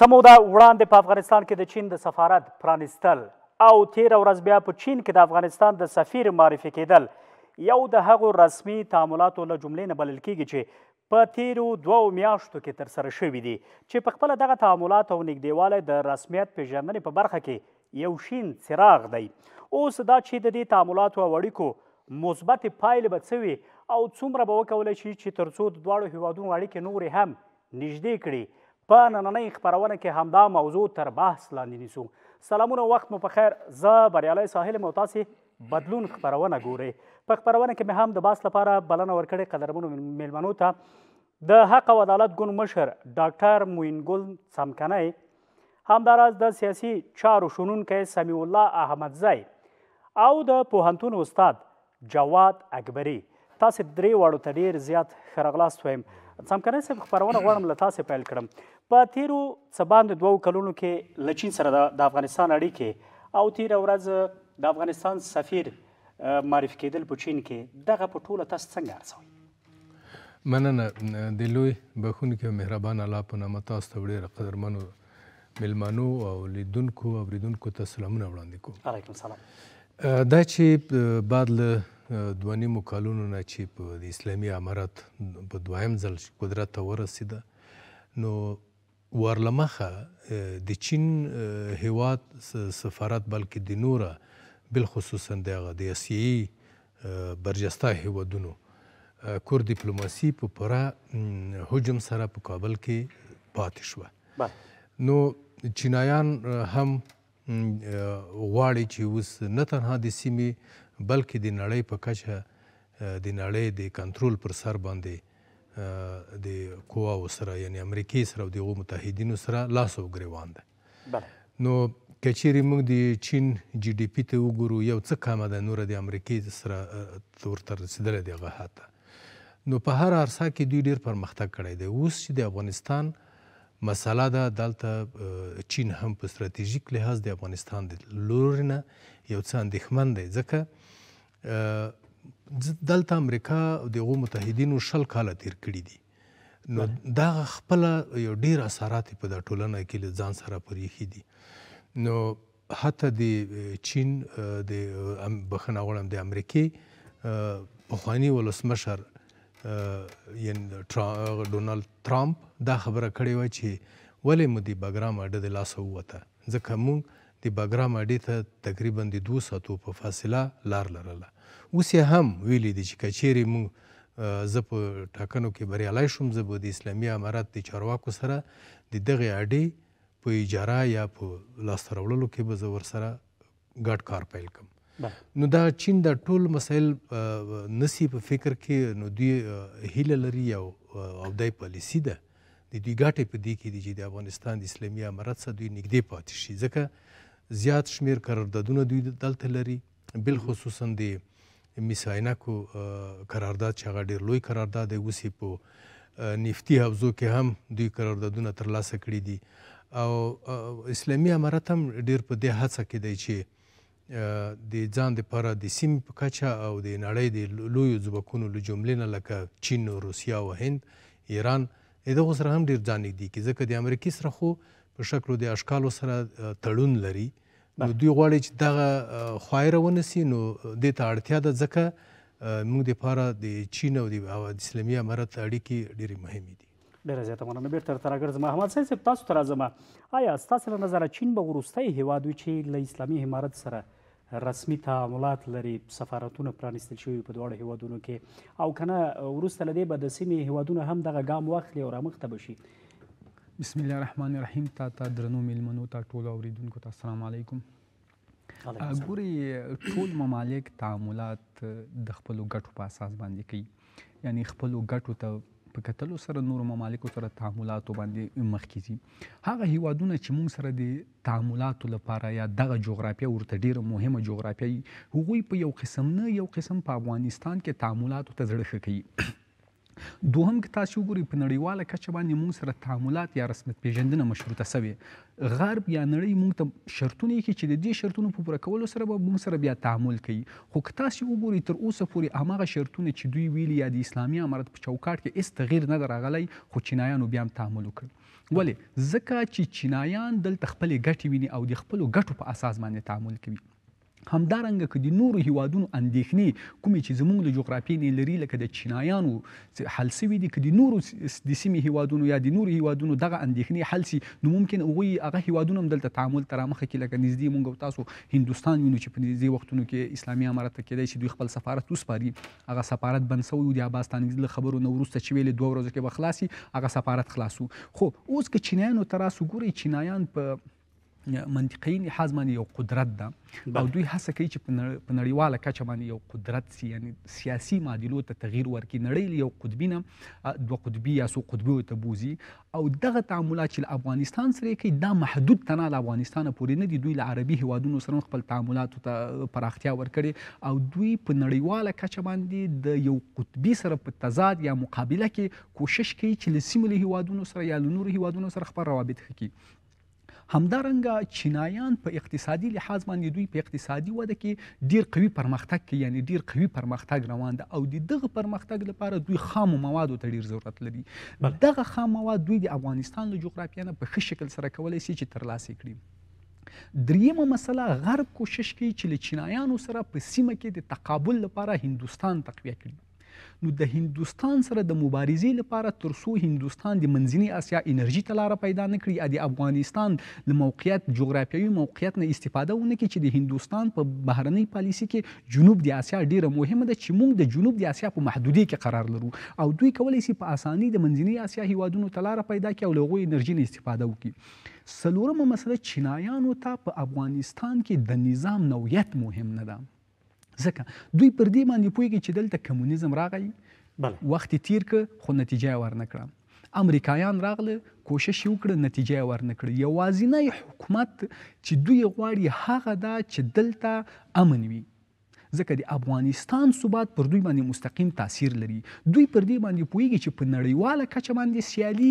سموده وړاندې په افغانستان کې د چین د سفارت پرانیستل او تیر ورځ بیا په چین کې د افغانستان د سفیر معرفي کېدل یو د هغو رسمي تعاملاتو له جملې نه بلل کېږي چې په تیرو دوو میاشتو کې ترسره شوي دي چې په خپله دغه تعاملات او نږدېوالی د رسمیت پیژندنې په برخه کې یو شین څراغ دی اوس دا چې د دې تعاملاتو او اړیکو مثبتې پایلې به څه وي او څومره به وکولی شي چې تر څو د دواړو هیوادونو اړیکې نورې هم نږدې کړي په نننۍ خبرونه کې همدا موضوع تر بحث لاندې نیسو سلامونه وخت مو په خیر زه بریالی ساحل یم او تاسې بدلون خپرونه ګورئ په خپرونه کې مې هم د بحث لپاره بلنه ورکړې قدرمنو میلمنو ته د حق او عدالت ګوند مشر ډاکټر موینګل څمکنی همداراز د سیاسي چارو شنونکی سمیع الله احمدزی او د پوهنتون استاد جواد اکبري تاسې درې واړو ته ډېر زیات ښه راغلاست وایم څمکنی صاحب خپرونه غواړم له تاسې پیل کړم په تیرو څباند دوو کلونو کې لچین سره د افغانستان اړیکې او تیر ورځ د افغانستان سفیر معرفي کېدل په چین کې دغه په ټوله تاسو څنګه ارزوي مننه د لوی بخونکو مهربان الله په نامه تاسو ته ډېر قدرمنو ملمانو او لیدونکو او بریدونکو ته سلامونه وړاندې کوم علیکم سلام دا چې بعد له دوه نیمو کالونو نه چې په اسلامي امارت په دویم ځل قدرت ته ورسېده نو ورلمخه د چین هیواد سفارت بلکې د نوره بل خصوصا دغه د اسیي برجسته هیوادونو کور ډیپلوماسي په پوره هجم سره په کابل کې پاتې شوه نو چینایان هم غواړي چې اوس نه تنها د سیمې بلکې د نړۍ په کچه د نړۍ د کنټرول پر سر باندې د قواو سره یعنی امریکای سره او دغو متحدینو سره لاس او ګریوان ده نو که چیرې موږ د چین جی ډي پي ته وګورو یو څه کمه ده نوره د امریکای سره ورته رسېدلی دی هغه حد نو په هر عرصه کې دوی ډېر پرمختګ کړی دی اوس چې د افغانستان مسله ده دلته چین هم په ستراتیژیک لحاظ د افغانستان د لورې نه یو څه اندېښمن دی ځکه دلته امریکا او دغو متحدینو شل کاله تیر کړي دي نو دا خپل یو ډیر اثرات په د ټولنه کې له ځان سره پریخي دي نو حتی د چین د بخنه غوړم د امریکې پخوانی ولسمشر یعنی ډونالد ترامپ دا خبره کړې وه چې ولې مو د بګرام اډه د لاسه ووته ځکه موږ د بګرام اډې ته تقریبا د دوه ساعتو په فاصله لار لرله اوس یې هم ویلي دي چې کچېرې موږ زه په ټاکنو کې بریالی شوم زه به د اسلامي امارات د چارواکو سره د دغې اډې په اجاره یا په لاسته راوړلو کې به زه ورسره ګډ کار پیل کوم نو دا چین دا ټول مسایل نسی په فکر کې نو دوی هیله لري او او دای پالیسی ده د دوی ګټې په دې کې دي چې د افغانستان د اسلامي امارت سره دوی نږدې پاتې شي ځکه زیات شمیر قراردادونه دوی دلته لري بل خصوصا د میساینکو قرارداد چې هغه ډیر لوی قرارداد دی اوس په نفتی حوزو کې هم دوی قراردادونه ترلاسه کړي دي او اسلامي امارت هم ډیر په دې هڅه کې دی چې د ځان دپاره د سیمې په کچه او د نړۍ د لویو ځواکونو له جملې نه لکه چین او روسیا او هند ایران دغو سره هم ډیر ځان نږدې کړي ځکه د امریکې سره خو په شکلو د اشکالو سره تړون لري نو دوی غواړي چې دغه خوایره ونسی نو دې ته اړتیا ده ځکه موږ د پاره د چین او د اسلامي امارت اړیکې ډېرې مهمې دي ډیره زیاته مننه بیرته تر راګرځم احمد صاحب تاسو ته راځم آیا ستاسو له نظره چین به وروستی هیواد وي چې له اسلامي امارت سره رسمي تعاملات لري سفارتونه پرانیستل شوي په دواړو هیوادونو کې او کنه وروسته له دې به د سیمې هیوادونه هم دغه ګام واخلي او رامخته به شي بسم الله الرحمن الرحیم تا ته درنو میلمنو ته ټول اوریدونکو ته السلام علیکم ګوري ټول ممالک تعاملات uh, د خپلو ګټو په اساس باندې کوي یعنی خپلو ګټو ته په کتلو سره نور ممالکو سره تعاملات باندې مخکې دي هغه هیوادونه چې موږ سره د تعاملاتو لپاره یا دغه جغرافیه ورته ډیره مهمه جغرافیه هغوی په یو قسم نه یو قسم په افغانستان کې تعاملاتو ته زړه کوي دوهم که تاسو وګورئ په نړیواله کچه باندې موږ سره تعاملات یا رسمیت پیژندنه مشروطه شوی غرب یا نړۍ موږ ته شرطونه کوي چې د دې شرطونو په پوره کولو سره به موږ سره بیا تعامل کوي خو که تاسو وګورئ تر اوسه پورې هغه شرطونه چې دوی ویلي یا د اسلامي امارت په چوکاټ کې هیڅ تغییر نه راغلی خو چینایانو بیا هم تعامل وکړ ولې ځکه چې چینایان دلته خپلې ګټې ویني او د خپلو ګټو په اساس باندې تعامل کوي همدارنګه که د نورو هیوادونو اندېښنې کومې چې زموږ له جغرافیې نه لري لکه د چینایانو حل سوي دي که د نورو د سیمې هیوادونو یا د نورو هیوادونو دغه اندېښنې حل سي نو ممکن هغوی هغه هیوادونه هم دلته تعامل ته رامخه کړي لکه نږدې موږ او تاسو هندوستان وینو چې په نږدې وختونو کې اسلامي امارت ته کېدای شي دوی خپل سفارت وسپاري هغه سفارت بند شوی و د عباس تانګزي له خبرو نه وروسته چې ویلې دوه ورځو کې به خلاصي هغه سفارت خلاص خو اوس که چینایانو ته راسو ګورئ چینایان په منطقي لحاظ باندې یو قدرت ده او دوی هڅه کوي چې په نړیواله کچه باندې یو قدرت سي یعنی سیاسي معادلو ته تغییر ورکړي نړۍ یو قطبي نه دوه قطبي یا څو قطبي ته بوزي او دغه تعاملات چې افغانستان سره کوي دا محدود تنه له افغانستان پورې نه دي دوی له عربي هیوادونو سره خپل تعاملات ته پراختیا ورکړي او دوی په نړیواله کچه باندې د یو قطبي سره په تضاد یا مقابله کې کوشش کوي چې له سیمه هیوادونو سره یا له نورو هیوادونو سره خپل روابط ښه کړي همدارنګه چینایان په اقتصادي لحاظ باندې دوی په اقتصادي وده کې ډیر قوي پرمختګ کوي یعنی ډیر قوي پرمختګ روان ده او دغه پرمختګ لپاره دوی خام موادو ته ډیر ضرورت لري دغه خام مواد دوی د افغانستان له جغرافیې نه په ښه شکل سره کولای شي چې ترلاسه کړي دریمه مسله غرب کوشش کوي چې له چینایانو سره په سیمه کې د تقابل لپاره هندستان تقویه کړي نو د هندستان سره د مبارزې لپاره ترسو هندستان د منځنی اسیا انرژي ته لار پیدا نه کړي د افغانستان له موقعیت جغرافیوي موقعیت نه استفاده ونه کړي چې د هندستان په بهرنی پالیسی کې جنوب د اسیا ډیره مهمه ده چې موږ د جنوب د اسیا په محدودي کې قرار لرو او دوی کولی شي په اساني د منځنی اسیا هیوادونو ته لار پیدا کړي او لغوي انرژي نه استفاده وکړي سلورمه مسله چینایانو ته په افغانستان کې د نظام نوعیت مهم نه ده ځکه دوی پر دې باندې پوهیږي چې دلته کمونیزم راغی بله وخت تیر ک خو نتیجه ورنه کړه امریکایان راغله کوشش وکړه نتیجه ورنه کړه یوازینی حکومت چې دوی غواړي هغه دا چې دلته امن وي ځکه د افغانستان ثبات پر دوی باندې مستقیم تاثیر لري دوی پر دې باندې پوهیږي چې په نړیواله کچه باندې سیالي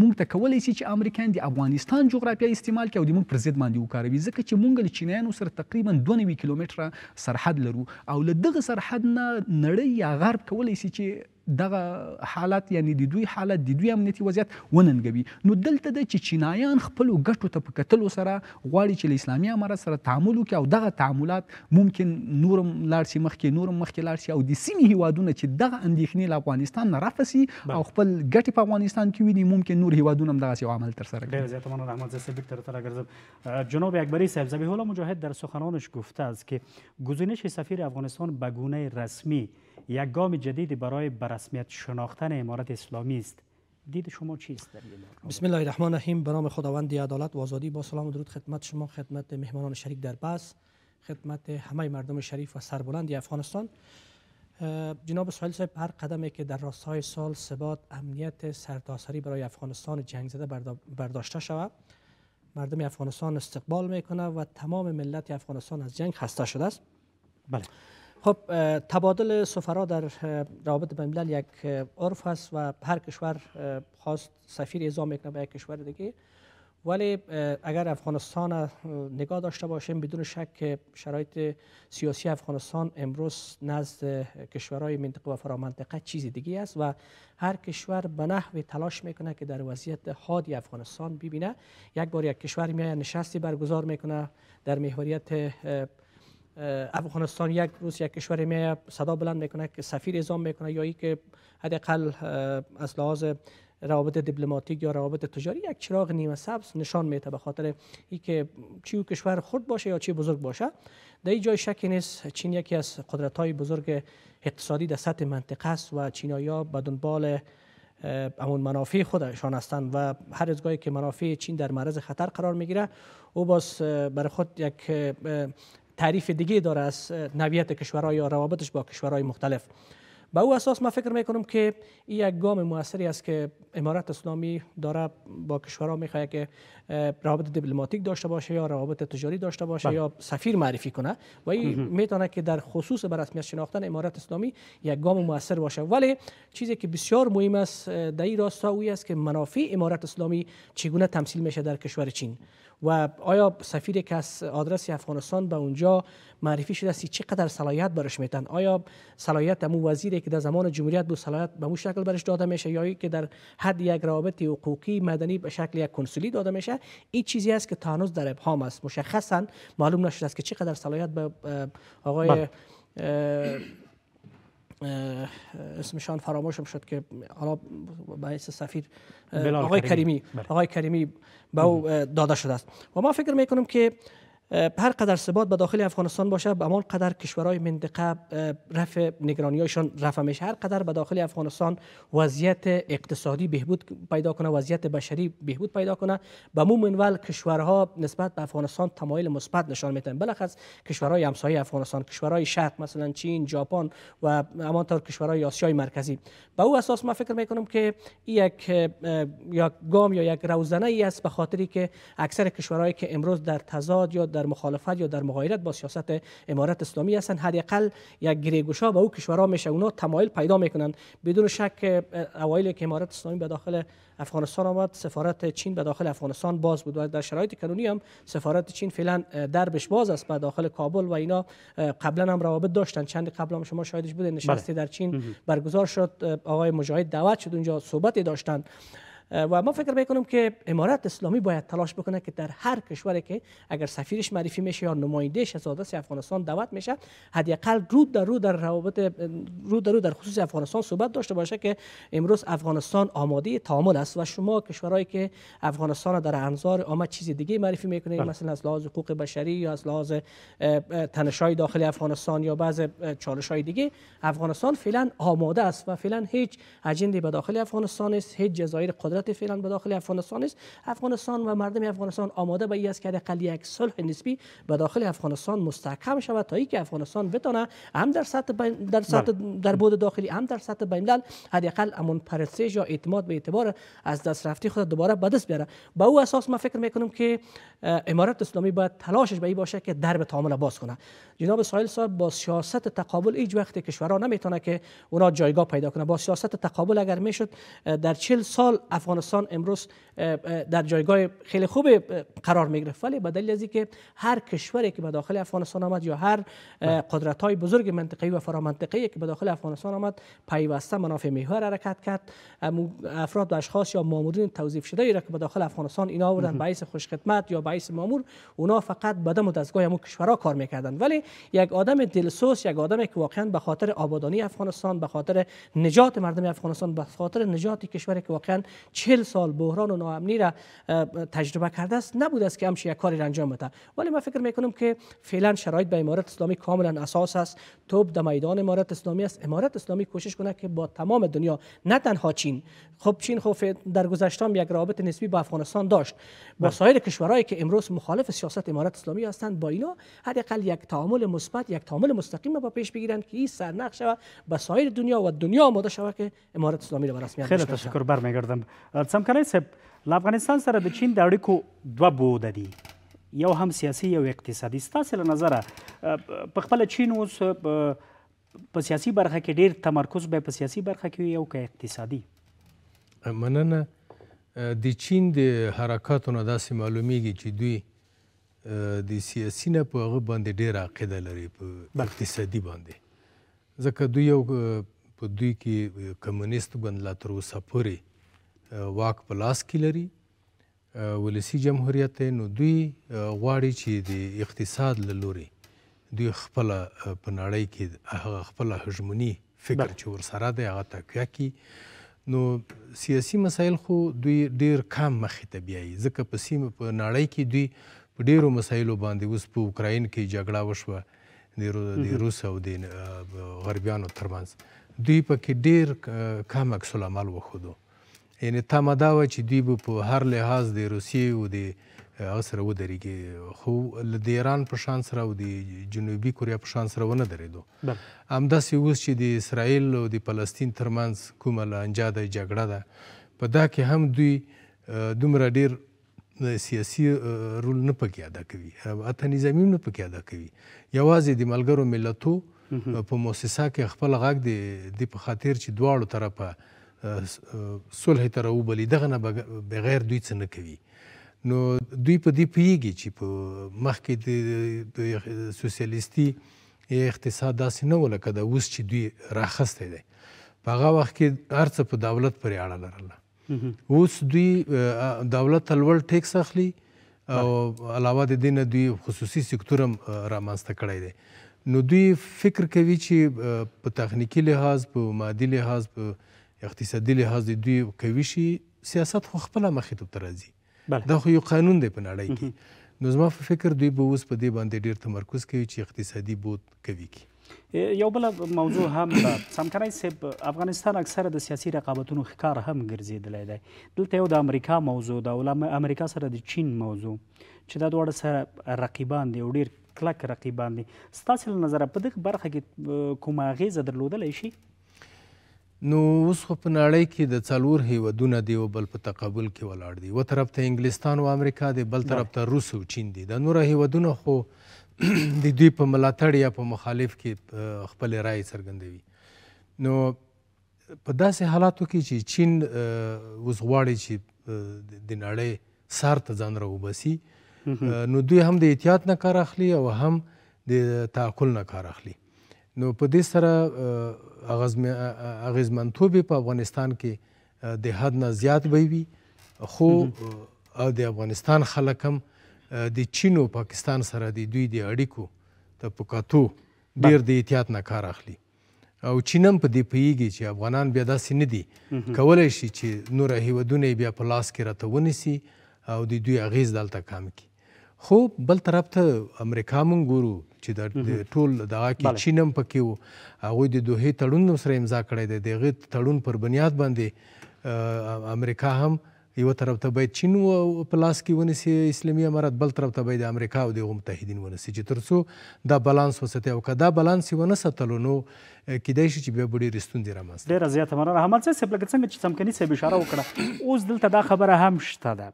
موږ ته کولی شي چې امریکایان د افغانستان جغرافیه استعمال کړي او د موږ پر ضد باندې وکاروي ځکه چې موږ له چینایانو سره تقریبا 92 کیلومتره سرحد لرو او له دغه سرحد نه نړۍ یا غرب کولی شي چې دغه حالت یعنی د دوی حالت د دوی امنیتي وضعیت وننګوي نو دلته د چې چینایان خپل ګټو ته په کتلو سره غواړي چې اسلامي امارت سره تعامل وکړي او دغه تعاملات ممکن نورم لاړ شي مخکې نورم مخکې لاړ شي او د سیمې هیوادونه چې دغه اندېښنې له افغانستان نه رافسي او خپل ګټې په افغانستان کې ویني ممکن نور هیوادونه هم دغه عمل تر سره کړي ډیر زیات مننه احمد زسبیک تر تر ګرځم جناب اکبری صاحب ذبیح الله مجاهد در سخنانش گفته است که گزینش سفیر افغانستان به گونه رسمی یک گام جدید برای برسمیت شناختن امارت اسلامی است دید شما چیست در این بسم الله الرحمن الرحیم به نام خداوند عدالت و آزادی با سلام و درود خدمت شما خدمت مهمانان شریک در بس خدمت همه مردم شریف و سربلند افغانستان جناب سوال صاحب هر قدمی که در راستای سال ثبات امنیت سرتاسری برای افغانستان جنگ زده برداشته شود مردم افغانستان استقبال میکنه و تمام ملت افغانستان از جنگ خسته شده است بله خب تبادل سفرا در روابط بین یک عرف است و هر کشور خواست سفیر اعزام میکنه به یک کشور دیگه ولی اگر افغانستان نگاه داشته باشیم بدون شک شرایط سیاسی افغانستان امروز نزد کشورهای منطقه و فرامنطقه چیزی دیگه است و هر کشور به نحو تلاش میکنه که در وضعیت حادی افغانستان ببینه یک بار یک کشور میای نشستی برگزار میکنه در محوریت افغانستان یک روز یک کشور می صدا بلند میکنه که سفیر اعزام میکنه یا ای که حداقل از لحاظ روابط دیپلماتیک یا روابط تجاری یک چراغ نیمه سبز نشان میده به خاطر اینکه چی کشور خود باشه یا چی بزرگ باشه در این جای شکی نیست چین یکی از قدرت های بزرگ اقتصادی در سطح منطقه است و چینایی ها به دنبال امون منافع خودشان هستند و هر از که منافع چین در معرض خطر قرار میگیره او باز برای خود یک تعریف دیگه داره از نویت کشورهای یا روابطش با کشورهای مختلف به او اساس ما فکر میکنم که این یک گام موثری است که امارات اسلامی داره با کشورها میخواد که روابط دیپلماتیک داشته باشه یا روابط تجاری داشته باشه بله. یا سفیر معرفی کنه و این میتونه که در خصوص به رسمیت شناختن امارت اسلامی یک گام موثر باشه ولی چیزی که بسیار مهم است در این راستا است که منافع امارات اسلامی چگونه تمثیل میشه در کشور چین و آیا سفیر که از آدرس افغانستان به اونجا معرفی شده است چقدر صلاحیت برش میتن آیا صلاحیت امو وزیری که در زمان جمهوریت بود صلاحیت به اون شکل برش داده میشه یا که در حد یک روابط حقوقی مدنی به شکل یک کنسولی داده میشه این چیزی است که تا در ابهام است مشخصا معلوم نشده است که چقدر صلاحیت به آقای بله. اسمشان فراموشم شد که حالا باعث سفیر بله، آقای کریمی بله. آقای کریمی به او داده شده است و ما فکر میکنیم که هر قدر ثبات به داخل افغانستان باشه به همان قدر کشورهای منطقه رفع هایشان رفع میشه هر قدر به داخل افغانستان وضعیت اقتصادی بهبود پیدا کنه وضعیت بشری بهبود پیدا کنه به مو منوال کشورها نسبت به افغانستان تمایل مثبت نشان میدن بلخص کشورهای همسایه افغانستان کشورهای شرق مثلا چین ژاپن و طور کشورهای آسیای مرکزی به او اساس ما فکر میکنم که یک یا گام یا یک روزنه ای است به خاطری که اکثر کشورهایی که امروز در تضاد یا در مخالفت یا در مغایرت با سیاست امارت اسلامی هستند حداقل یک گریگوشا و او کشورها میشه اونا تمایل پیدا میکنند بدون شک اوایل که امارت اسلامی به داخل افغانستان آمد سفارت چین به داخل افغانستان باز بود و در شرایط کنونی هم سفارت چین فعلا دربش باز است به داخل کابل و اینا قبلا هم روابط داشتن چند قبل هم شما شاهدش بوده بله. نشستی در چین برگزار شد آقای مجاهد دعوت شد اونجا صحبتی داشتن و ما فکر میکنم که امارات اسلامی باید تلاش بکنه که در هر کشوری که اگر سفیرش معرفی میشه یا نمایندهش از آدرس افغانستان دعوت میشه حداقل رود در رو در روابط رو در رو در خصوص افغانستان صحبت داشته باشه که امروز افغانستان آماده تعامل است و شما کشورهایی که افغانستان در انظار آمد چیز دیگه معرفی میکنید بله. مثلا از لحاظ حقوق بشری یا از لحاظ تنشای داخل افغانستان یا بعض های دیگه افغانستان فعلا آماده است و فعلا هیچ اجندی به داخل افغانستان نیست هیچ جزایر قدرت فعلا به داخل افغانستان است افغانستان و مردم افغانستان آماده به است که حداقل یک صلح نسبی به داخل افغانستان مستحکم شود تا اینکه افغانستان بتونه هم در سطح در بله. سطح در بود داخلی هم در سطح بین الملل حداقل امون پرسیج یا اعتماد به اعتبار از دست رفته خود دوباره به دست بیاره با او اساس ما فکر میکنم که امارات اسلامی باید تلاشش به این باشه که درب تعامل باز کنه جناب سایل صاحب با سیاست تقابل هیچ وقت کشورها نمیتونه که اونا جایگاه پیدا کنه با سیاست تقابل اگر میشد در 40 سال افغانستان امروز در جایگاه خیلی خوب قرار می گرفت ولی به دلیل از که هر کشوری که به داخل افغانستان آمد یا هر بله. قدرت های بزرگ منطقه‌ای و فرامنطقه‌ای که به داخل افغانستان آمد پیوسته منافع محور حرکت کرد افراد و اشخاص یا مامورین توظیف شده ای را که به داخل افغانستان اینا آوردن باعث خوشخدمت یا باعث مامور اونا فقط به دم دستگاه همون کشورها کار میکردن ولی یک آدم دلسوز یک آدمی که واقعا به خاطر آبادانی افغانستان به خاطر نجات مردم افغانستان به خاطر نجات کشوری که واقعا چهل سال بحران و ناامنی را تجربه کرده است نبود است که همش یک کاری انجام بده ولی من فکر میکنم که فعلا شرایط به امارت اسلامی کاملا اساس است توپ در میدان امارت اسلامی است امارت اسلامی کوشش کنه که با تمام دنیا نه تنها چین خب چین خب در گذشته یک رابطه نسبی با افغانستان داشت با بله. سایر کشورهایی که امروز مخالف سیاست امارت اسلامی هستند با اینا حداقل یک تعامل مثبت یک تعامل مستقیم با پیش بگیرند که این سرنخ شود به سایر دنیا و دنیا آماده شود که امارت اسلامی را به رسمیت خیلی تشکر برمیگردم څمکنی صاحب له افغانستان سره د چین د اړیکو دوه بوده دي یو هم سیاسي یو اقتصادي ستاسې له نظره په خپله چین اوس په سیاسي برخه کې ډیر تمرکز به په سیاسي برخه کې وي او که اقتصادي مننه د چین د حرکاتو نه داسې معلومیږي چې دوی د سیاسي نه په هغه باندې ډیر عقیده لري په اقتصادي باندې ځکه دوی یو په دوی کې کمونیست ګوند لا تر اوسه پورې واک په لاس کې لري ولسی جمهوریت نو دوی غواړي چې د اقتصاد له لوري دوی خپل په نړۍ کې هغه خپل هژمني فکر چې ورسره دی هغه تقویه کی نو سیاسي مسایل خو دوی ډیر کم مخې ته بیایي ځکه په سیمه په نړۍ کې دوی په ډیرو مسایلو باندې اوس په اوکراین کې جګړه وشوه د روس او د غربیانو ترمنځ دوی پکې ډیر کم عکس العمل وښودو یعنی تمه دا وه چې دوی به په هر لحاظ د روسیې او د هغه سره ودرېږي خو له د ایران په شان سره او د جنوبي کوریا په شان سره ونه درېدو همداسې اوس چې د اسرائیل او د فلسطین ترمنځ کومه لانجه ده جګړه ده په دا کې هم دوی دومره ډیر سیاسي رول نه پکې ادا کوي اته نظامی نه پکې ادا کوي یوازې د ملګرو ملتو په موسسه کې خپل غږ دی د په خاطر چې دواړو طرفه صلح ته راوبلي دغه نه بغیر دوی څه نه کوي نو دوی په دې پوهیږي چې په مخکې د سوسیالیستي اقتصاد داسې نه و لکه د اوس چې دوی راخستی دی په هغه وخت کې هر څه په دولت پورې اړه لرله اوس دوی دولت لوړ ټیکس اخلي او علاوه د دې نه دوی خصوصي سکتور هم رامنځته کړی دی نو دوی فکر کوي چې په تخنیکی لحاظ په مادي لحاظ په اقتصادي لحاظ د دوی قوي شي سیاست خو خپله مخې ته راځي دا خو یو قانون دی په نړۍ کې نو زما په فکر دوی به اوس په دې باندې ډیر تمرکز کوي چې اقتصادي بود قوي کړي یو بل موضوع هم سمکنای سیب افغانستان اکثره د سیاسي رقابتونو ښکار هم ګرځیدلی دی دلته یو د امریکا موضوع ده او امریکا سره د چین موضوع چې دا دواړه سره رقیبان دي او ډیر کلک رقیبان دي ستاسې له نظره په دغه برخه کې کومه اغیزه درلودلی شي نو اوس خو په نړۍ کې د څلور هیوادونه د یو بل په تقابل کې ولاړ دي یوه طرف ته انګلستان او امریکا دی بل طرف ته روس او چین دی دا نوره هیوادونه خو د دوی په ملاتړ یا په مخالف کې خپل رائے څرګندوي نو په داسې حالاتو کې چې چین اوس غواړي چې د نړۍ سار ته ځان راوباسي نو دوی هم د احتیاط نه کار اخلي او هم د تعقل نه کار اخلي نو په دې سره اغیزمنتوب په افغانستان کې د حد نه زیات به وي خو د افغانستان خلک هم د چین او پاکستان سره د دوی د اړیکو ته په کتو ډیر د احتیاط نه کار اخلي او چینم په دې پیږي چې افغانان بیا داسې نه دي کولای شي چې نور هیوادونه بیا په لاس کې راته ونیسي او د دوی اغیز دلته کام کړي خو بل طرف ته امریکا مونږ ګورو چې د ټول دغه کې چین هم پکې وو هغوی د دوهې تړون سره امضا کړی دی د هغې تړون پر بنیاد باندې امریکا هم یو طرف ته باید چین په لاس کې ونیسي اسلامي امارات بل طرف ته باید امریکا او دغه متحدین ونیسي چې تر څو دا بالانس وساتي او که دا بالانس یې ونه ساتلو نو کیدای شي چې بیا به ډېرې ستونزې رامنځته ډېره زیاته مننه حمد صاحب لکه څنګه چې څمکني صاحب اشاره وکړه اوس دلته دا خبره هم شته ده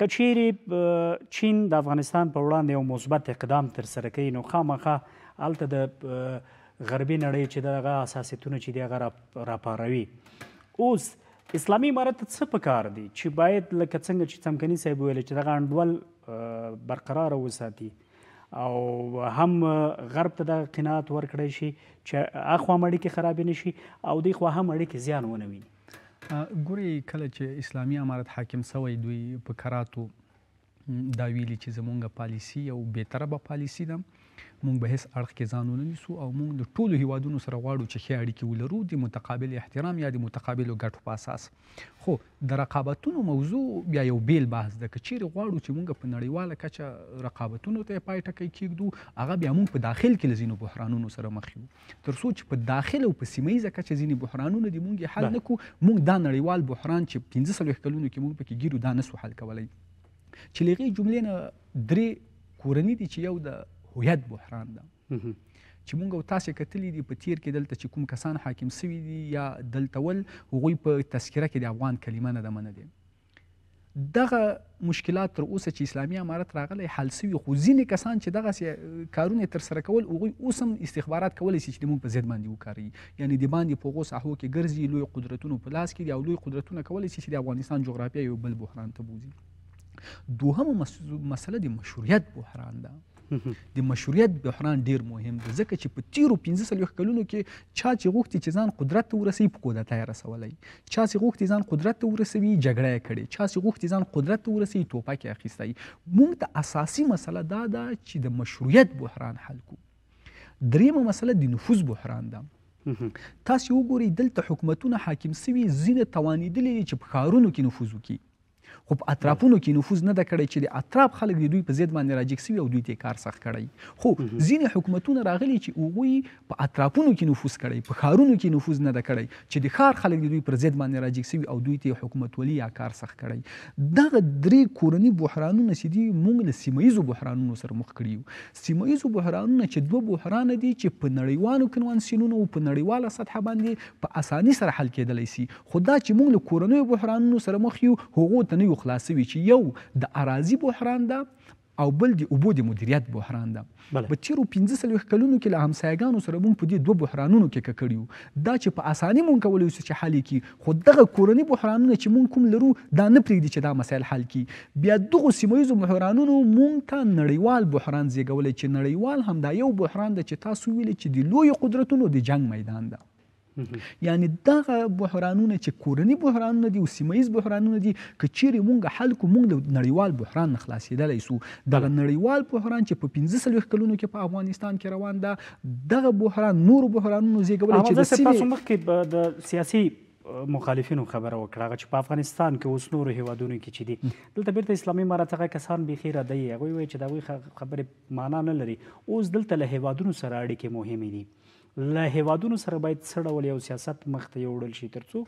کچېری چین د افغانستان په وړاندې یو مثبت اقدام تر سره کوي نو خامخا الته د غربي نړۍ چې دغه اساسیتونه چې دغه را راپاروي اوس اسلامي امارت څه پکار دی چې باید لکه څنګه چې څمکني صاحب ویل چې دغه انډول برقرار وساتي او هم غرب ته د قناعت ورکړی شي چې اخوا مړی کې خراب نشي او دی خو هم اړیکې زیان ونه ویني ګوري کله چې اسلامي امارت حاکم سوی دوی په کراتو دا ویلي چې زمونږه پالیسی او به طرفه پالیسی ده مونږ به هیڅ اړخ کې ځان ونه نیسو او مونږ د ټولو هیوادونو سره غواړو چې ښه اړیکې ولرو د متقابل احترام یا د متقابلو ګټو په اساس خو د رقابتونو موضوع بیا یو بیل بحث ده که چیرې غواړو چې مونږ په نړیواله کچه رقابتونو ته پای ټکی کېږدو هغه بیا مونږ په داخل کې لزینو بحرانونو سره مخ یو تر څو چې په داخله او په سیمه ییزه کچه ځینې بحرانونه دي مونږ حل نکو مونږ دا نړیوال بحران چې 15 کلونو کې مونږ پکې ګیرو دا نسو حل کولای چې لغې جملې نه درې کورنۍ دي چې یو د هویت بحران ده چې مونږ او تاسو کتلی دي په تیر کې دلته چې کوم کسان حاکم سوي دي یا دلته ول هغوی په تذکره کې د افغان کلمه نه ده منلې دغه مشکلات تر اوسه چې اسلامي امارت راغلی حل سوي خو ځینې کسان چې دغه کارونه ترسره کول هغوی اوس هم استخبارات کولی شي چې موږ په ضد باندې وکاروي یعنی د باندې په هغو ساحو کې ګرځي لوی قدرتونو په لاس کې دي او لوی قدرتونه کولی شي چې د افغانستان جغرافیه یو بل بحران ته بوځي دوهمه مسله د مشروعیت بحران ده د مشروعیت بحران ډیر مهم دی ځکه چې په تیرو 15 سلويخ کلونو کې چا چې غوښتي چې ځان قدرت ته ورسوي په کودتا یې رسولای چا چې غوښتي ځان قدرت ته ورسوي جګړه یې کړې چا چې غوښتي ځان قدرت ته ورسوي ټوپک یې اخیستی موږ ته اساسي مسله دا ده چې د مشروعیت بحران حل کو دریمه مسله د نفوذ بحران ده تاسو وګورئ دلته حکومتونه حاکم سوي زینه توانیدلې چې په خارونو کې نفوذ وکړي خو په اطرافونو کې نفوذ نه ده کړی چې د اطراف خلک د دوی په ضد باندې راجګ سوي او دوی ته کار سخت کړی خو ځینې حکومتونه راغلي چې هغوی په اطرافونو کې نفوذ کړی په ښارونو کې نفوذ نه ده کړی چې د ښار خلک د دوی پر ضد باندې راجګ سوي او دوی ته حکومتولي یا کار سخت کړی دغه درې کورني بحرانونه چې دي موږ له سیمه ییزو بحرانونو سره مخ کړي یو سیمه ییزو بحرانونه چې دوه بحران دي چې په نړیوالو کنوانسیونونو او په نړیواله سطح باندې په اساني سره حل کېدلی سي خو دا چې موږ له کورنیو بحرانونو سره مخ یو هغو ته رسنیو خلاصوي چې یو د اراضي بحران ده او بل د اوبو د مدیریت بحران ده په تیرو 15 سلويخ کلونو کې له همسایګانو سره مونږ په دې دوه بحرانونو کې ککړیو دا چې په اساني مونږ کولای شو چې حل کړي خو دغه کورني بحرانونه چې مونږ کوم لرو دا نه پرېږدي چې دا مسایل حل کړي بیا دغه سیمایزو بحرانونو مونږ ته نړیوال بحران زیږولی چې نړیوال هم دا یو بحران ده چې تاسو ویلې چې د لوی قدرتونو د جنگ میدان ده یعنی دغه بحرانونه چې کورنی بحرانونه دي او سیمایز بحرانونه دي که چیرې مونږ حل کو مونږ د نړیوال بحران نه خلاصېدلی سو دغه نړیوال بحران چې په 15 کلونو کې په افغانستان کې روان ده دغه بحران نور بحرانونو زیږولی چې د سیمې مخکې د سیاسي مخالفینو خبره وکړه چې په افغانستان کې اوس نورو هیوادونو کې چې دي دلته بیرته اسلامي مراتغه کسان به خیره دی هغه وایي چې دا وی خبره معنا نه لري اوس دلته له هیوادونو سره اړیکې مهمه دي له هیوادونو سره باید څه ډول یو سیاست مخ ته یوړل شي ترڅو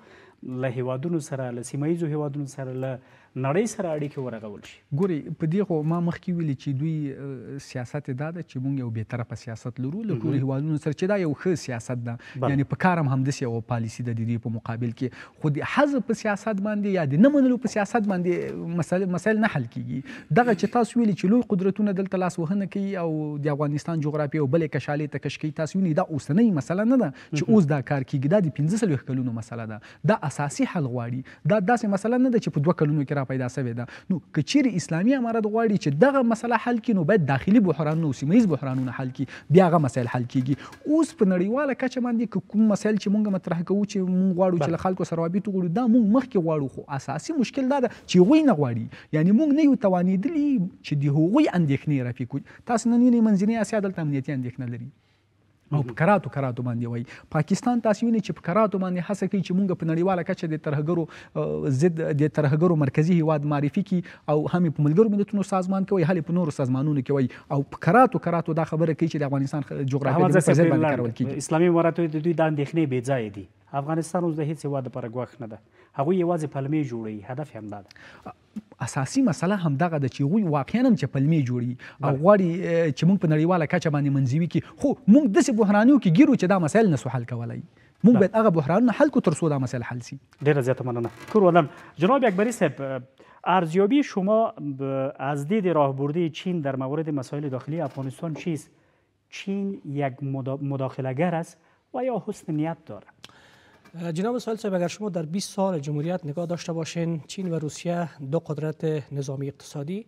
له هیوادونو سره له سیمه ییزو هیوادونو سره له نړۍ سره اړیکې ورغول شي ګوري په دې خو ما مخکې ویلي چې دوی سیاست دا ده چې مونږ یو به طرفه سیاست لرو له ټولو هیوادونو سره چې دا یو ښه سیاست ده یعنی په کارم هم د یو پالیسی د دې په مقابل کې خو د حزب په سیاست باندې یا د نه منلو په سیاست باندې مسائل مسائل نه حل کیږي دغه چې تاسو ویلي چې لوی قدرتونه دلته لاس وهنه کوي او د افغانستان جغرافي او بلې کښالې ته کشکی تاسو نه دا اوسنۍ مسله نه ده چې اوس دا کار کیږي دا د 15 کلونو مسله ده دا اساسي حل غواړي دا داسې مسله نه ده چې په دوه کلونو کې پیدا شوې ده نو که چیرې اسلامي امارت غواړي چې دغه مسله حل کړي نو باید داخلي بحرانونه او سیمه ییز بحرانونه حل کړي بیا هغه مسایل حل کیږي اوس په نړیواله کچه باندې کوم مسایل چې مونږ مطرح کوو چې مونږ غواړو چې له خلکو سره رابطه وګړو دا مونږ مخکې غواړو خو اساسي مشکل دا ده چې هغوی نه غواړي یعنی مونږ نه یو توانېدلي چې د هغوی اندېښنې راپیکو تاسو نن وینئ منځنۍ اسیا دلته امنیتي اندېښنه لري او په کراتو کراتو باندې وای پاکستان تاسو وینئ چې په کراتو باندې هڅه کوي چې مونږ په نړیواله کچه د ترهګرو ضد د ترهګرو مرکزی هواد معرفي کی او هم په ملګرو ملتونو سازمان کوي هلي په نورو سازمانونو کې وای او په کراتو کراتو دا خبره کوي چې د افغانستان جغرافیه د فضل باندې کارول کیږي اسلامي امارات د دوی د اندېخنې بې ځای دي افغانستان اوس د هیڅ هواد لپاره ګواښ نه ده هغه یوازې پلمې جوړي هدف یې همدا ده اساسي مسله هم دغه د چې غوي واقعا هم چې پلمې جوړي او غواړي چې موږ په نړیواله کچه باندې منځوي کې خو موږ داسې بحرانیو کې ګیرو چې دا مسایل نسو حل کولای موږ باید هغه بحرانونه حل کړو ترڅو دا مسایل حل شي ډیره زیاته مننه کورولم جناب اکبری صاحب ارزیابی شما از دید راهبردی چین در موارد مسائل داخلی افغانستان چیست چین یک مداخلهگر است و یا حسن نیت دارد جناب سوال صاحب اگر شما در 20 سال جمهوریت نگاه داشته باشین چین و روسیه دو قدرت نظامی اقتصادی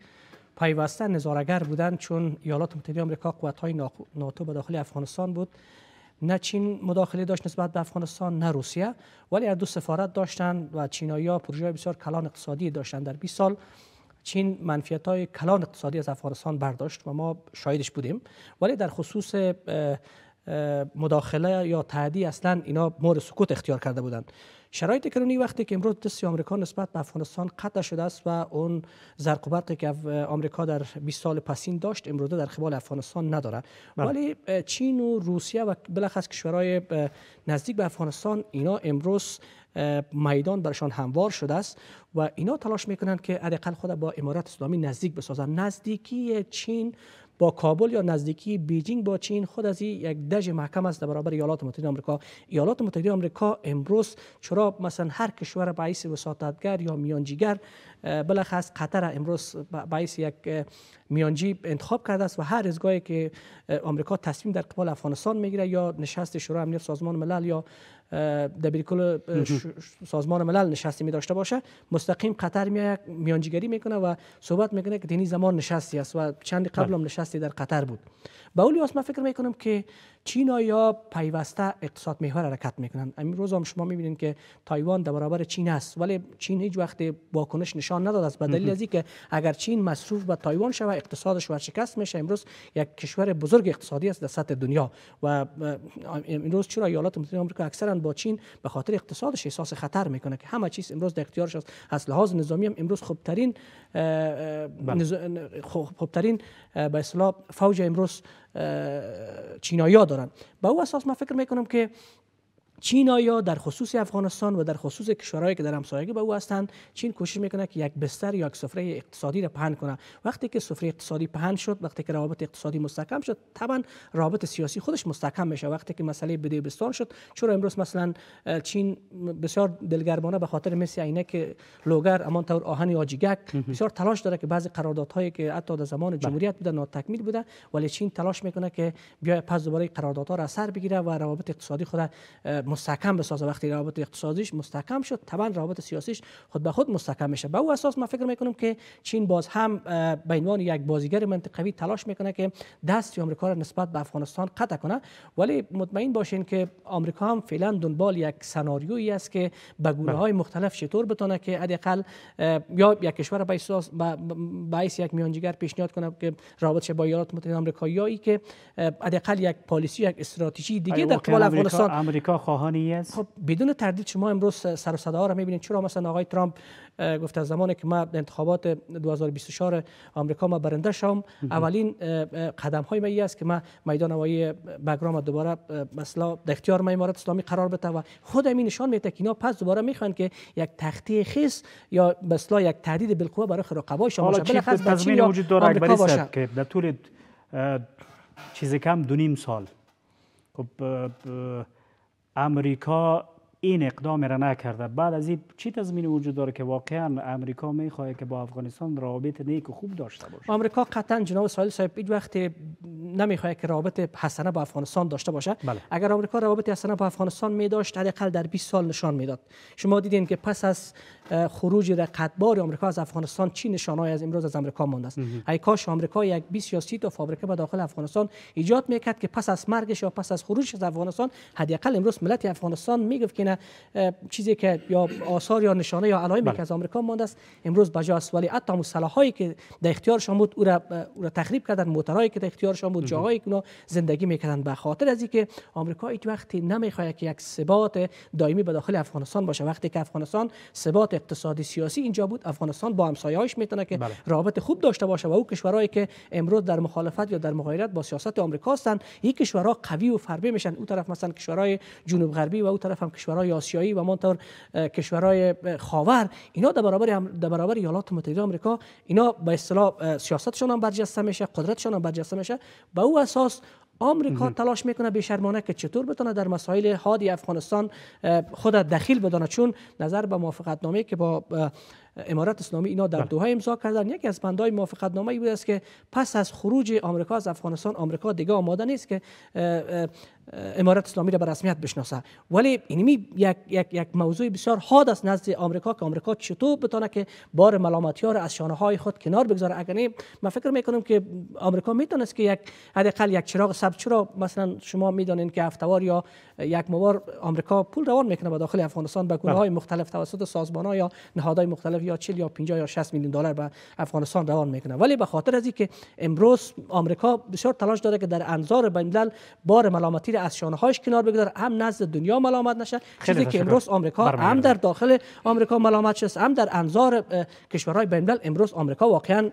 پیوسته نظارگر بودن چون ایالات متحده آمریکا قوت های ناتو به داخل افغانستان بود نه چین مداخله داشت نسبت به افغانستان نه روسیه ولی هر دو سفارت داشتن و ها پروژه بسیار کلان اقتصادی داشتن در 20 سال چین منفیت های کلان اقتصادی از افغانستان برداشت و ما شاهدش بودیم ولی در خصوص مداخله یا تعدی اصلا اینا مورد سکوت اختیار کرده بودند شرایط کنونی وقتی که امروز دستی آمریکا نسبت به افغانستان قطع شده است و اون زرق که آمریکا در 20 سال پسین داشت امروز در خبال افغانستان نداره بله. ولی چین و روسیه و بلخص کشورهای نزدیک به افغانستان اینا امروز میدان برشان هموار شده است و اینا تلاش میکنند که حداقل خود با امارات اسلامی نزدیک بسازند نزدیکی چین با کابل یا نزدیکی بیجینگ با چین خود از یک دژ محکم است در برابر ایالات متحده آمریکا ایالات متحده آمریکا امروز چرا مثلا هر کشور باعث وساطتگر یا میانجیگر بلخص قطر امروز باعث یک میانجی انتخاب کرده است و هر ازگاهی که آمریکا تصمیم در قبال افغانستان میگیره یا نشست شورای امنیت سازمان ملل یا در کل سازمان ملل نشستی می داشته باشه مستقیم قطر می میانجیگری میکنه و صحبت میکنه که دینی زمان نشستی است و چندی بله. قبل هم نشستی در قطر بود به اولی واسه فکر میکنم که چین یا پیوسته اقتصاد محور حرکت میکنن امروز هم شما میبینید که تایوان در برابر چین است ولی چین هیچ وقت واکنش نشان نداد است به دلیل از که اگر چین مصروف به تایوان شود اقتصادش ورشکست میشه امروز یک کشور بزرگ اقتصادی است در سطح دنیا و امروز چرا ایالات متحده آمریکا اکثرا با چین به خاطر اقتصادش احساس خطر میکنه که همه چیز امروز در اختیارش است از لحاظ نظامی هم امروز خوبترین بله. خوبترین به اصطلاح فوج امروز چینایی ها دارن به او اساس من فکر میکنم که چین آیا در خصوص افغانستان و در خصوص کشورهایی که در همسایگی با او هستند چین کوشش میکنه که یک بستر یا یک سفره اقتصادی را پهن کنه وقتی که سفره اقتصادی پهن شد وقتی که روابط اقتصادی مستحکم شد طبعا روابط سیاسی خودش مستحکم میشه وقتی که مسئله بده بستان شد چرا امروز مثلا چین بسیار دلگرمانه به خاطر مثل عینه که لوگر امان طور آهن آجیگک بسیار تلاش داره که بعضی قراردادهایی که حتی در زمان بله. جمهوریت بوده ناتکمیل بوده ولی چین تلاش میکنه که بیا پس دوباره قراردادها را سر بگیره و روابط اقتصادی خود مستحکم بسازه وقتی روابط اقتصادیش مستحکم شد طبعا روابط سیاسیش خود به خود مستحکم میشه به او اساس من فکر میکنم که چین باز هم به عنوان یک بازیگر منطقوی تلاش میکنه که دست آمریکا را نسبت به افغانستان قطع کنه ولی مطمئن باشین که آمریکا هم فعلا دنبال یک سناریویی است که به گونه های بله. مختلف چطور بتونه که حداقل یا یک کشور به اساس به یک میانجیگر پیشنهاد کنه که رابطه با ایالات متحده آمریکایی که حداقل یک پالیسی یک استراتژی دیگه در قبال افغانستان آمریکا خب بدون تردید شما امروز سر و صدا را میبینید چرا مثلا آقای ترامپ گفت از زمانی که ما انتخابات 2024 آمریکا ما برنده شوم اولین قدم های می است که ما میدان هوایی بگرام دوباره مثلا در اختیار ما امارات اسلامی قرار بده و خود این نشان میده که اینا پس دوباره میخوان که یک تختی خیس یا مثلا یک تهدید بالقوه برای رقبای شما باشه تضمین وجود داره که در طول چیز کم دو نیم سال خب آمریکا این اقدام را نکرده بعد از این چی تضمین وجود داره که واقعا امریکا میخواهد که با افغانستان رابط نیک و خوب داشته باشه آمریکا قطعا جناب سایل صاحب هیچ وقت نمیخواد که رابطه حسنه با افغانستان داشته باشه بله. اگر آمریکا روابط حسنه با افغانستان می داشت حداقل در 20 سال نشان میداد شما دیدین که پس از خروج رقتبار آمریکا از افغانستان چی نشانهایی از امروز از امریکا مانده است ای کاش امریکا یک 20 یا 30 تا فابریکه به داخل افغانستان ایجاد میکرد که پس از مرگش یا پس از خروج از افغانستان حداقل امروز ملت افغانستان میگفت که چیزی که یا آثار یا نشانه یا علائمی بله. که از آمریکا مانده است امروز بجا است ولی حتی که در اختیارشان بود او را, او را تخریب کردن موترایی که در اختیارشان بود جاهایی که زندگی میکردن به خاطر از اینکه آمریکا هیچ وقتی نمیخواد که یک ثبات دائمی به داخل افغانستان باشه وقتی که افغانستان ثبات اقتصادی سیاسی اینجا بود افغانستان با همسایه‌هاش میتونه که بله. رابطه خوب داشته باشه و او کشورهایی که امروز در مخالفت یا در مغایرت با سیاست آمریکا هستند این کشورها قوی و فربه میشن او طرف مثلا کشورهای جنوب غربی و او طرف هم کشورهای کشورهای آسیایی و کشورهای خاور اینا در برابر در برابر ایالات متحده آمریکا اینا به اصطلاح سیاستشان هم برجسته میشه قدرتشان هم برجسته میشه به او اساس آمریکا تلاش میکنه بیشرمانه که چطور بتونه در مسائل حادی افغانستان خود دخیل بدانه چون نظر به موافقت نامه که با امارات اسلامی اینا در بله. دوحه امضا کردن یکی از بندهای موافقتنامه ای بود است که پس از خروج آمریکا از افغانستان آمریکا دیگه آماده نیست که امارات اسلامی را به رسمیت بشناسه ولی اینمی یک, یک, یک موضوع بسیار حاد است نزد آمریکا که آمریکا چطور بتونه که بار ملامتی ها را از شانه های خود کنار بگذاره اگر نه من فکر میکنم که آمریکا میتونست که یک حداقل یک چراغ سبز چرا مثلا شما میدانین که هفتوار یا یک موار آمریکا پول روان میکنه به داخل افغانستان به گونه های بله. مختلف توسط سازمان ها یا نهادهای مختلف یا 40 یا 50 یا 60 میلیون دلار به افغانستان روان میکنه ولی به خاطر از اینکه امروز آمریکا بسیار تلاش داره که در انظار بین بار ملامتی را از شانه هاش کنار بگذاره هم نزد دنیا ملامت نشه چیزی که امروز آمریکا هم در داخل آمریکا ملامت شد هم در انظار کشورهای بین امروز آمریکا واقعا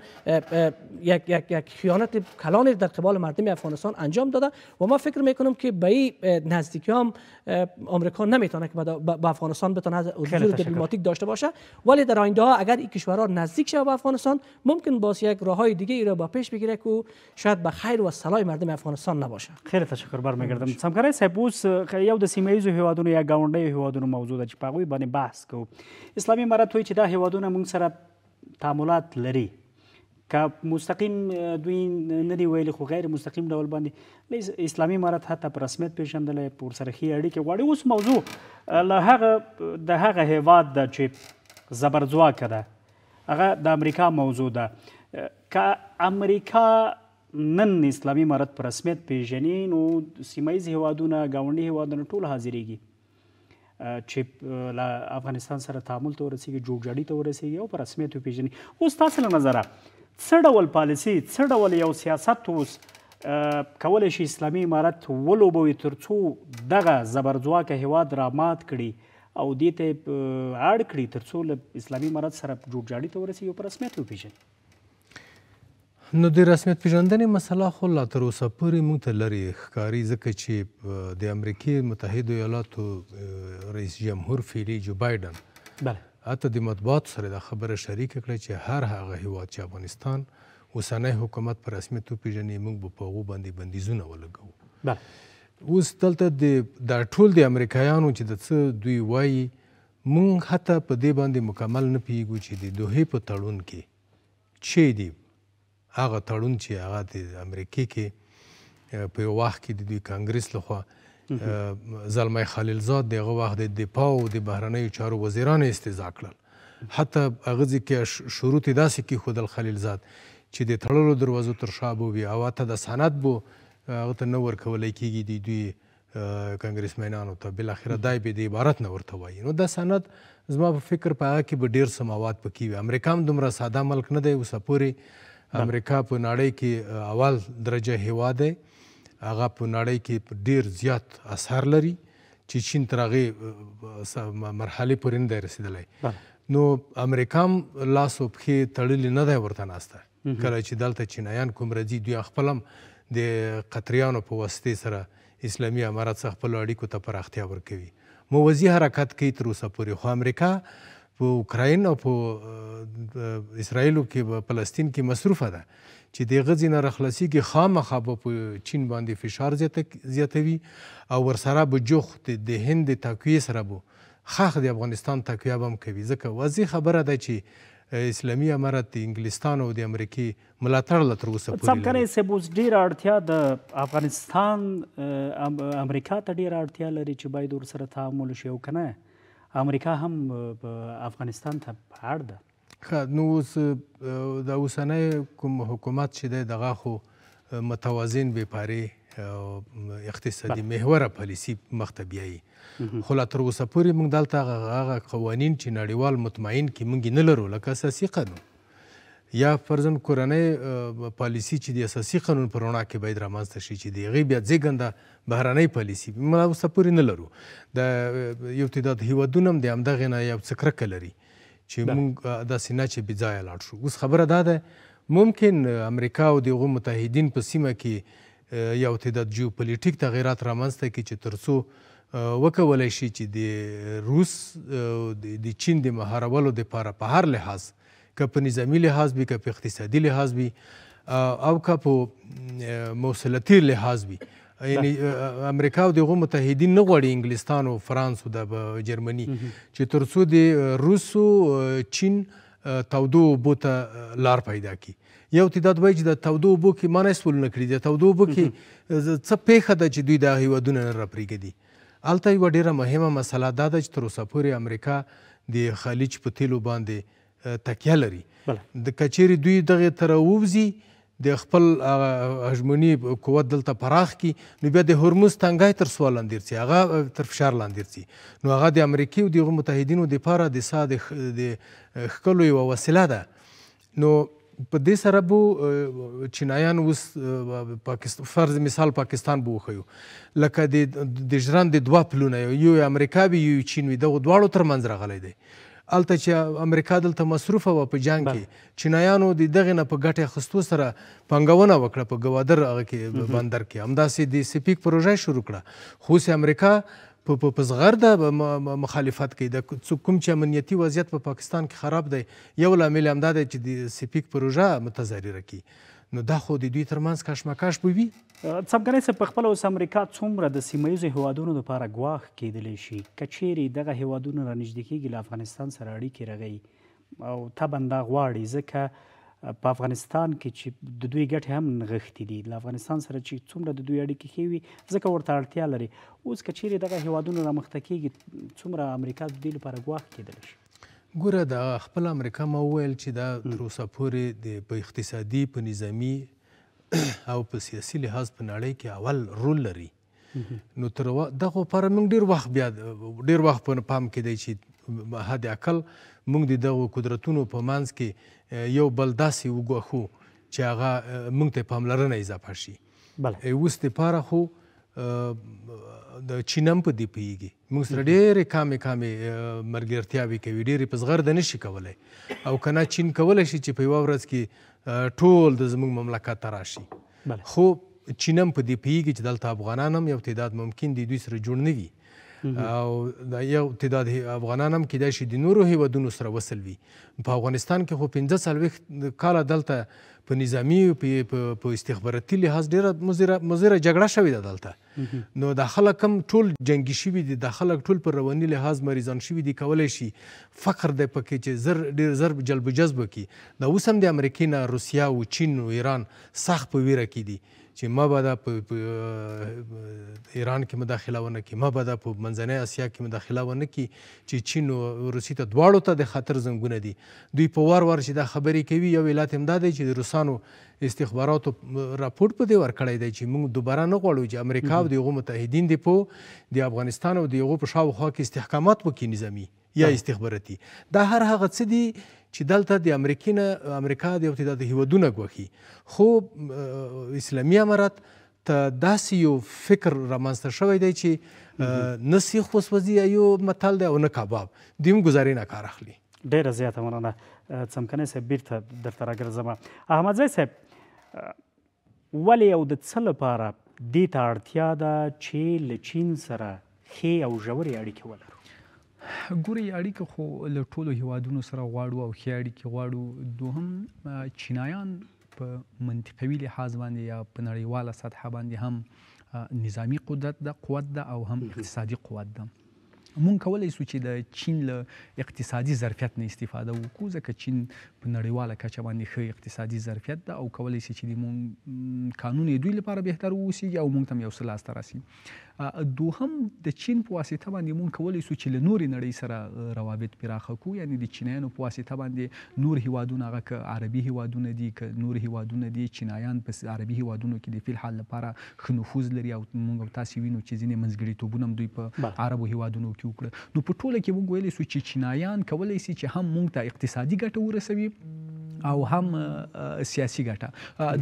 یک یک یک خیانت کلانی در قبال مردم افغانستان انجام داده و ما فکر میکنم که به این نزدیکی هم آمریکا نمیتونه که به افغانستان بتونه حضور دیپلماتیک داشته باشه ولی در آینده یا اگر این کشورها نزدیک شود به افغانستان ممکن باز یک راههای دیگه ای را با پیش بگیره که شاید به خیر و صلاح مردم افغانستان نباشه خیلی تشکر برمیگردم سمکرای سپوس یو د سیمه ایزو هیوادونو یا گاونډیو هیوادونو موضوع ده چې په هغوی باندې بحث کوو اسلامي امارت وایي چې دا هیوادونه موږ سره تعاملات لري که مستقیم دوی نه دی ویلي خو غیر مستقیم ډول باندې اسلامي امارت حتی په رسمیت پیژندل پور سره خي اړیکې غواړي اوس موضوع له هغه د هغه هیواد د چې زبرځواکه ده هغه د امریکا موضوع ده که امریکا نن اسلامي امارت په رسمیت پیژني نو سیمه ییز هیوادونه ګاونډي هیوادونه ټول حاضرېږي چې له افغانستان سره تعامل ته ورسیږي جوړجاړي ته ورسیږي او په رسمیت وپیژني اوس تاسو له نظره څه ډول پالیسي څه ډول یو سیاست اوس کولی شي اسلامي امارت ولوبوي تر څو دغه زبرځواکه هیواد را مات کړي او دې ته اړ کړي تر څو له اسلامي امارت سره جوړجاړي ته ورسي یو په رسمیت وپېژني نو د رسمیت پیژندنې مسله خو لا تر اوسه پورې موږ ته لري ښکاري ځکه چې د امریکې متحدو ایالاتو رئیس جمهور فیلی جو بایدن بله حتی د مطبوعاتو سره دا خبره شریکه کړه چې هر هغه هیواد چې افغانستان اوسنی حکومت په رسمیت وپېژني موږ به په هغو باندې بندیزونه ولګوو بله اوس دلته د دا ټول د امریکایانو چې د څه دوی وایي مونږ حتی په دې باندې مکمل نه پیږو چې د دوه په تړون کې چې دی هغه تړون چې هغه د امریکای کې په یو وخت کې د دوی کانګرس لخوا زلمی خلیلزاد دغه وخت د دفاع او د بهرنیو چارو وزیران استضاع کړل حتی هغه ځکه شروط داسې کې خودل خلیلزاد چې د تړلو دروازو تر شا بو وي او ته د صنعت بو هغه ته نه ورکولای کیږي د دوی کانګریسمنانو ته بل اخره دای به د عبارت نه ورته وایي نو دا سند زما په فکر په هغه کې به ډیر سماوات پکې وي امریکا هم دومره ساده ملک نه دی اوسه پورې امریکا په نړۍ کې اول درجه هوا دی هغه په نړۍ کې ډیر زیات اثر لري چې چین تر هغې مرحلې پورې نه دی رسېدلی نو امریکا هم لاس و پښې تړلې نه دی ورته ناسته کله چې دلته چینایان کوم راځي دوی خپل هم د قطریانو په واسطې سره اسلامي امارات څخه خپل اړیکو ته پراختیا ورکوي موازی حرکت کوي تر اوسه پورې خو امریکا په اوکراین او په اسرایلو کې په فلسطین کې مصروفه ده چې د غزې نه رخلسی کې خامخا په چین باندې فشار زیاتوي او ورسره به جوخت د هند تقویې سره بو خاخ د افغانستان تقویه هم کوي ځکه واضح خبره ده چې اسلامي امارات د انګلستان او د امریکې ملاتړ لا تر اوسه پورې سم کنه سبوس ډیر اړتیا د افغانستان امریکا ته ډیر اړتیا لري چې باید ور سره تعامل شي او کنه امریکا هم افغانستان ته اړ ده ښه نو اوس د اوسنۍ کوم حکومت چې دی دغه خو متوازن بیپاري او اقتصادي محوره پالیسی مخته بیایي خو لا تر اوسه پورې موږ دلته هغه قوانین چې نړیوال مطمئن کې موږ نه لرو لکه اساسي قانون یا فرزن کورنۍ پالیسی چې د اساسي قانون پر وړاندې کې باید رامنځته شي چې د غي بیا ځګنده بهرنۍ پالیسی موږ اوسه پورې نه لرو د یو تعداد هیوادونو د همدغه نه یو څه کرکه لري چې موږ داسې نه چې بې ځایه لاړ شو اوس خبره دا ده ممکن امریکا او دغه متحدین په سیمه کې یو تعداد جیوپولیټیک تغیرات رامنځته کړي چې ترڅو وکولای شي چې د روس د چین د مهارولو دپاره په هر لحاظ که په نظامي لحاظ وي که په اقتصادي لحاظ وي او که په موصلتي لحاظ وي یعنی امریکا او دغه متحدین نه غواړي انګلستان او فرانس او د جرمني چې ترڅو د روس او چین تودو بوته لار پیدا کړي یو تعداد وایي چې د تودو اوبو کې معنی سول نه کړي د تودو اوبو کې څه پېښه ده چې دوی دا هیوادونه نه راپرېږدي هلته یوه ډیره مهمه مسله دا ده چې تر اوسه پورې امریکا د خلیج په تیلو باندې تکیه لري د کچېرې دوی دغې ته راووځي د خپل هژمني قوت دلته پراخ کی نو بیا د هرمز تنګای تر سوال لاندې ځي هغه تر فشار لاندې ځي نو هغه د امریکای او د متحدینو د پاره د ساده د خکلو یو وسیله ده نو په دې سره به چینایان اوس پاکستان فرض مثال پاکستان به وښیو لکه د د ژرند دوه پلونه یو یو امریکا به یو چین وي دغو دواړو ترمنځ راغلی دی هلته چې امریکا دلته مصروفه وه په جنګ کې چینایانو د دغې نه په ګټې اخیستو سره پانګونه وکړه په گوادر هغه کې بندر کې همداسې د سپیک پروژه شروع کړه خو امریکا په زغرده مخالفت کوي د کوم چې امنیتي وضعیت په پا پاکستان کې خراب دی یو لامل هم دا دی چې د سپیک پروژه متضرره کی نو دا خو د دوی ترمنځ کشمکش به وي څپګرۍ صاحب په خپله اوس امریکا څومره د سیمه ییزو هیوادونو دپاره ګواښ کیدلی شي که چیرې دغه هیوادونه رانږدې کیږي له افغانستان سره اړیکې رغوي او طبعا دا غواړي ځکه په افغانستان کې چې د دوی ګټې هم نغښتې دي له افغانستان سره چې څومره د دوی اړیکې ښې وي ځکه ورته اړتیا لري اوس که چیرې دغه هیوادونه رامخته کیږي څومره امریکا د دې لپاره ګواښ کېدلی شي ګوره د خپل امریکا مو ویل چې دا تر اوسه پورې د په اقتصادي په نظامی او په سیاسي لحاظ په نړۍ کې اول رول لري نو تر دغه پر موږ ډیر وخت بیا ډیر وخت په پام کې دی چې حد اقل موږ د دغو قدرتونو په منځ کې یو بل داسې وګواښو چې هغه موږ ته پاملرنه اضافه شي بله اوس دپاره خو د چینم په دی پیږي موږ سره ډېرې کامې کامې ملګرتیاوې کوي ډېرې په زغرده نشي کولی او که نه چین کولی شي چې په یوه ورځ کې ټول د زموږ مملکت ته راشي خو چینم په دی پیږي چې دلته افغانان هم یو تعداد ممکن دی دوی سره جوړ نه وي او د یو تعداد افغانان هم کېدای شي د نورو هیوادونو سره وصل وي په افغانستان کې خو پنځه څلوېښت کاله دلته په نظامی په استخباراتي لحاظ ډېره مزیره مزیره جګړه شوې ده دلته نو دا خلک هم ټول جنگي شوي دي دا خلک ټول په رواني لحاظ مریضان شوي دي کولی شي فقر دی پکې چې زر ډېر زر جلب جذب کړي دا اوس هم د امریکې نه روسیه او چین او ایران سخت په ویره کې دي چې ما به دا په ایران کې مداخله ونه کړي ما به دا په منځنۍ اسیا کې مداخله ونه کړي چې چین او روسي ته دواړو ته د خطر زنګونه دي دوی په وار وار چې دا خبرې کوي یو علت هم دا دی چې د روسانو استخباراتو راپور په دی ورکړی دی چې موږ دوباره نه غواړو چې امریکا او دغه متحدین دی په د افغانستان او دغه په شاوخوا کې استحکامات وکړي نظامی یا استخباراتي دا هر هغه څه دي چې دلته د امریکې نه امریکا د یو تعداد هیوادونه ګواښي خو اسلامي امارت ته داسې یو فکر رامنځته شوی دی چې نه سیخ وسوځي یو متل دی او نه کباب دوی هم ګزارې نه کار اخلي ډیره زیاته مننه څمکنی صاحب بیرته درته راګرځم احمدزی صاحب ولې او د څه لپاره دې ته اړتیا ده چې له چین سره ښې او ژورې اړیکې ولرو ګوري اړیکه خو له ټولو هیوادونو سره غواړو او خیا اړیکه غواړو دوهم چینایان په منطقوي لحاظ باندې یا په نړیواله سطح باندې هم نظامی قدرت د قوت ده او هم اقتصادي قوت ده مونږ کولای شو چې د چین له اقتصادي ظرفیت نه استفاده وکړو ځکه چین په نړیواله کچه باندې ښه اقتصادي ظرفیت ده او کولای شي چې د مونږ قانون دوی لپاره بهتر واوسیږي او مونږ هم یو څه لاسته راسي دوهم د چین په واسطه باندې مونږ کولای شو چې له نورې نړۍ سره روابط پراخه کو یعنی د چینایانو په واسطه باندې نور هیوادونه هغه که عربي هیوادونه دي که نور هیوادونه دي چینایان په عربي هیوادونو کې د فیل حال لپاره خنفوذ لري او مونږ تاسو وینو چې ځینې منځګړیتوبونه هم دوی په عربو هیوادونو کې وکړه نو په ټوله کې مونږ ویلی شو چې چینایان کولای شي چې هم مونږ ته اقتصادي ګټه ورسوي او هم سیاسي ګټه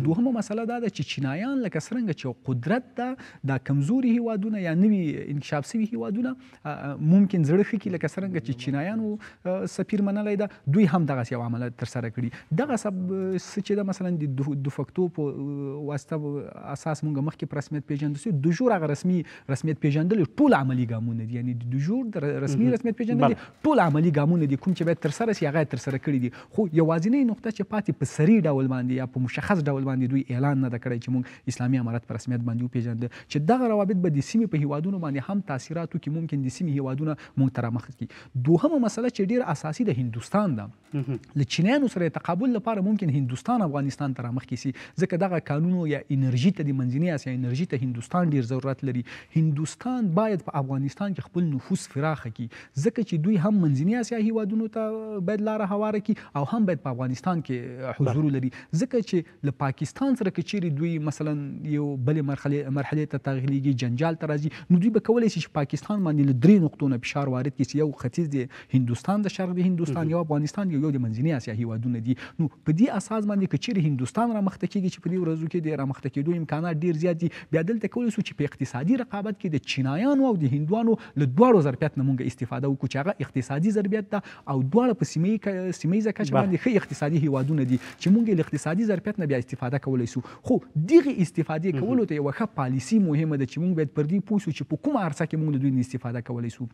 دوهمه مسله دا ده چې چینایان لکه څنګه چې قدرت ده د کمزوري هیوادونه یا نوي انکشاف شوی هیوادونه ممکن زړه خکې لکه څنګه چې چینایانو سفیر منلای ده دوی هم دغه یو عمل تر سره کړي دغه سب چې د مثلا د دوفکتو په واسطه اساس مونږ مخکې رسمیت پیژندل سي د جوړ هغه رسمي رسمیت پیژندل ټول عملی ګامونه دي یعنی د جوړ رسمي رسمیت پیژندل ټول عملی ګامونه دي کوم چې باید تر سره سي هغه تر سره کړي دي خو یوازینی نقطه دا چې پاتې په سری ډول باندې یا په مشخص ډول باندې دوی اعلان نه کړی چې موږ اسلامي امارت په رسمیت باندې وپیژند چې دغه روابط به د سیمې په هیوادونو باندې هم تاثیرات وکړي ممکن د سیمې هیوادونه موږ تر مخ کړي دوهمه مسله چې ډیر اساسي د هندستان ده له چینایانو سره تقابل لپاره ممکن هندستان افغانستان تر مخ کیسي ځکه دغه قانونو یا انرژي ته د منځنۍ اسیا انرژي ته هندستان ډیر ضرورت لري هندستان باید په افغانستان کې خپل نفوذ فراخ کړي ځکه چې دوی هم منځنۍ اسیا هیوادونو ته باید لار هواره کړي او هم باید په افغانستان پاکستان کې حضور لري ځکه چې له پاکستان سره کچېری دوی مثلا یو بل مرحله مرحله ته تغلیږي جنجال تر راځي نو دوی به کولای شي چې پاکستان باندې له درې نقطو نه فشار وارد کړي یو ختیځ دی هندستان د شرق دی هندستان یو افغانستان یو د منځنی اسیا هیوادونه دي نو په دې اساس باندې کچېری هندستان را مخته کیږي چې په دې ورځو کې د را مخته کېدو امکانات ډیر زیات دي بیا دلته کولای شو چې په اقتصادي رقابت کې د چینایانو او د هندوانو له دواړو ظرفیت نه مونږ استفاده وکړو چې هغه اقتصادي ظرفیت ده او دواړه په سیمه سیمه ځکه چې باندې ښه اقتصادي هیوادونه دي چې موږ له اقتصادي ظرفیت نه بیا استفاده کولای شو خو دغه استفاده کولو ته یو ښه پالیسی مهمه ده چې موږ باید پر دې پوه شو چې په کومه عرصه کې موږ د دوی استفاده کولای شو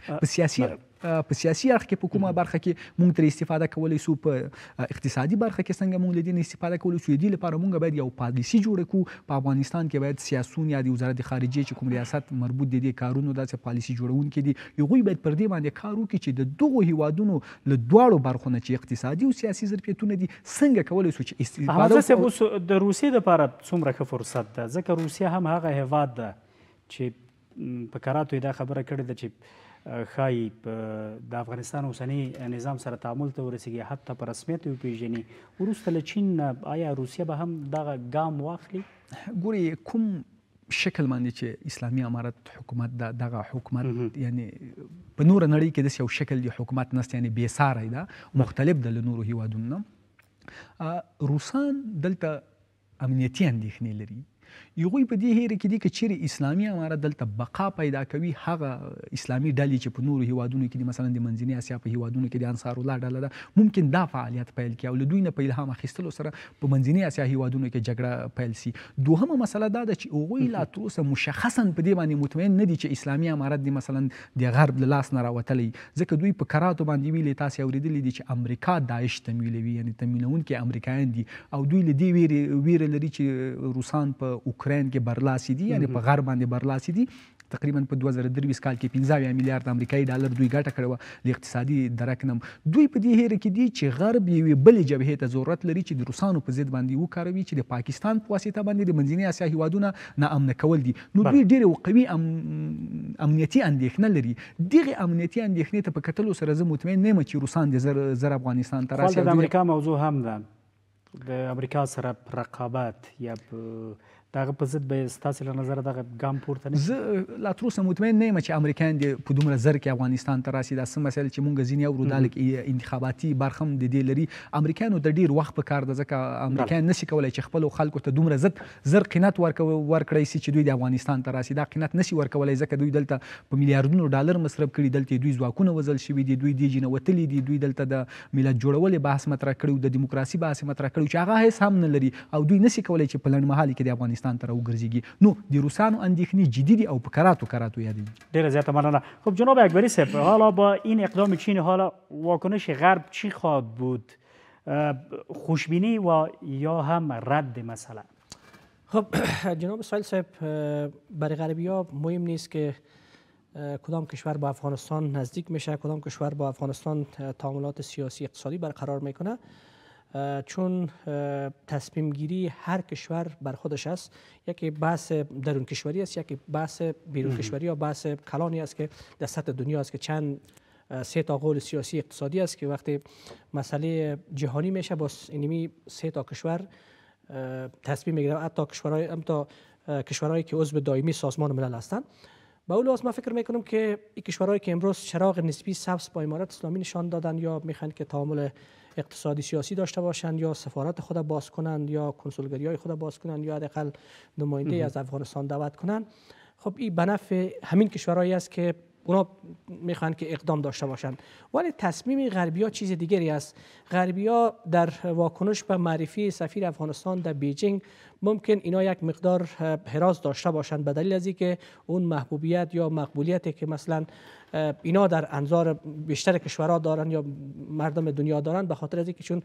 په سیاسي په سیاسي اړخ کې په کومه برخه کې مونږ ترې استفاده کولای شو په اقتصادي برخه کې څنګه مونږ لدین استفاده کولای شو دې لپاره مونږ باید یو پالیسی جوړ کړو په افغانستان کې باید سیاسون یا د وزارت خارجه چې کوم ریاست مربوط دي د کارونو داسې پالیسی جوړون کې دي یو غوي باید پر دې باندې کار وکړي چې د دوه هیوادونو له دواړو برخو نه چې اقتصادي او سیاسي ظرفیتونه دي څنګه کولای شو چې استفاده د روسیې لپاره څومره ښه فرصت ده ځکه روسیه هم هغه هیواد ده چې په کراتو دا خبره کړې ده چې خایي د افغانستان اوسنی نظام سره تعامل ته ورسیږي حتی په رسمیت وپیژني وروسته له چین آیا روسیه به هم دغه ګام واخلي ګوري کوم شکل باندې چې اسلامي امارت حکومت دا دغه حکومت یعنی په نور نړۍ کې د یو شکل دی حکومت نست یعنی بې ساري ده مختلف د نورو هیوادونو روسان دلته امنیتي اندېښنې لري یوغوی په دې هیر کې دي چې چیرې اسلامي امارت دلته بقا پیدا کوي هغه اسلامي ډلې چې په نورو هیوادونو کې دي مثلا د منځنۍ اسیا په هیوادونو کې د انصار الله ډله ده ممکن دا فعالیت پیل کړي او له دوی نه په الهام اخیستلو سره په منځنۍ اسیا هیوادونو کې جګړه پیل سي دوهمه مسله دا ده چې هغوی لا تر اوسه مشخصا په دې باندې مطمئن نه دي چې اسلامي امارت دی مثلا د غرب له لاس نه راوتلی ځکه دوی په کراتو باندې ویلي تاسو اوریدلی دي چې امریکا داعش تمویلوي یعنی تمویلونکي امریکایان دي او دوی له دې ویره ویره لري چې روسان په اوکراین کې برلاسي دي یعنی په غرب باندې برلاسي دي تقریبا په 2023 کال کې 15 میلیارډ امریکایي ډالر دوی ګټه کړو د اقتصادي درکنم دوی په دې هیر کې دي چې غرب یوې بلې جبهې ته ضرورت لري چې د روسانو په ضد باندې وکاروي چې د پاکستان په واسطه باندې د منځنۍ اسیا هیوادونه ناامن کول دي نو دوی ډېر قوي ام... امنیتي اندېښنه لري دغه امنیتي اندېښنې ته په کتلو سره زه مطمئن نه یم چې روسان د زر, زر افغانستان ته راشي د امریکا موضوع هم ده د امریکا سره رقابت یا د هغه په ضد به ستاسې له نظره دغه ګام پورته نه زه لا تر اوسه مطمئن نه یم چې امریکایان دې په دومره زر کې افغانستان ته راسي دا څه مسایل چې مونږ ځینې اورو دا لکه انتخاباتي برخه هم د دې لري امریکایانو د ډیر وخت په کار ده ځکه امریکایان نشي کولای چې خپلو خلکو ته دومره زد زر قینت ورکړی سي چې دوی د افغانستان ته راسي دا قینت نشي ورکولای ځکه دوی دلته په میلیارډونو ډالر مصرف کړي دلته دوی ځواکونه وزل شوي دي دوی د جنوتلي دي دوی دلته د ملت جوړولې بحث مطرح کړي د دیموکراسي بحث مطرح کړي چې هغه هیڅ هم نه لري او دوی نشي کولای چې په لنډمحال کې د افغانستان افغانستان ته راوګرځېږي نو د روسانو اندېښنې او په کراتو کراتو یادېږي ډیره زیاته خب جناب اکبری صاحب حالا با این اقدام چین حالا واکنش غرب چی خواهد بود خوشبینی و یا هم رد مثلا خب جناب سایل صاحب برای غربی ها مهم نیست که کدام کشور با افغانستان نزدیک میشه کدام کشور با افغانستان تعاملات سیاسی اقتصادی برقرار میکنه چون تصمیم گیری هر کشور بر خودش است یکی بحث درون کشوری است یکی بحث بیرون کشوری یا بحث کلانی است که در سطح دنیا است که چند سه تا قول سیاسی اقتصادی است که وقتی مسئله جهانی میشه با اینمی سه تا کشور تصمیم میگیرن حتی کشورهای تا کشورهایی که عضو دائمی سازمان ملل هستند با اول لحاظ فکر میکنم که این کشورهایی که امروز چراغ نسبی سبز با امارات اسلامی نشان دادن یا میخوان که تعامل اقتصادی سیاسی داشته باشند یا سفارت خود باز کنند یا کنسولگری های خود باز کنند یا حداقل نماینده از افغانستان دعوت کنند خب این به نفع همین کشورهایی است که اونا میخوان که اقدام داشته باشند ولی تصمیم غربی ها چیز دیگری است غربی ها در واکنش به معرفی سفیر افغانستان در بیجینگ ممکن اینا یک مقدار حراز داشته باشند به دلیل از اینکه اون محبوبیت یا مقبولیتی که مثلا اینا در انظار بیشتر کشورها دارن یا مردم دنیا دارن به خاطر از اینکه چون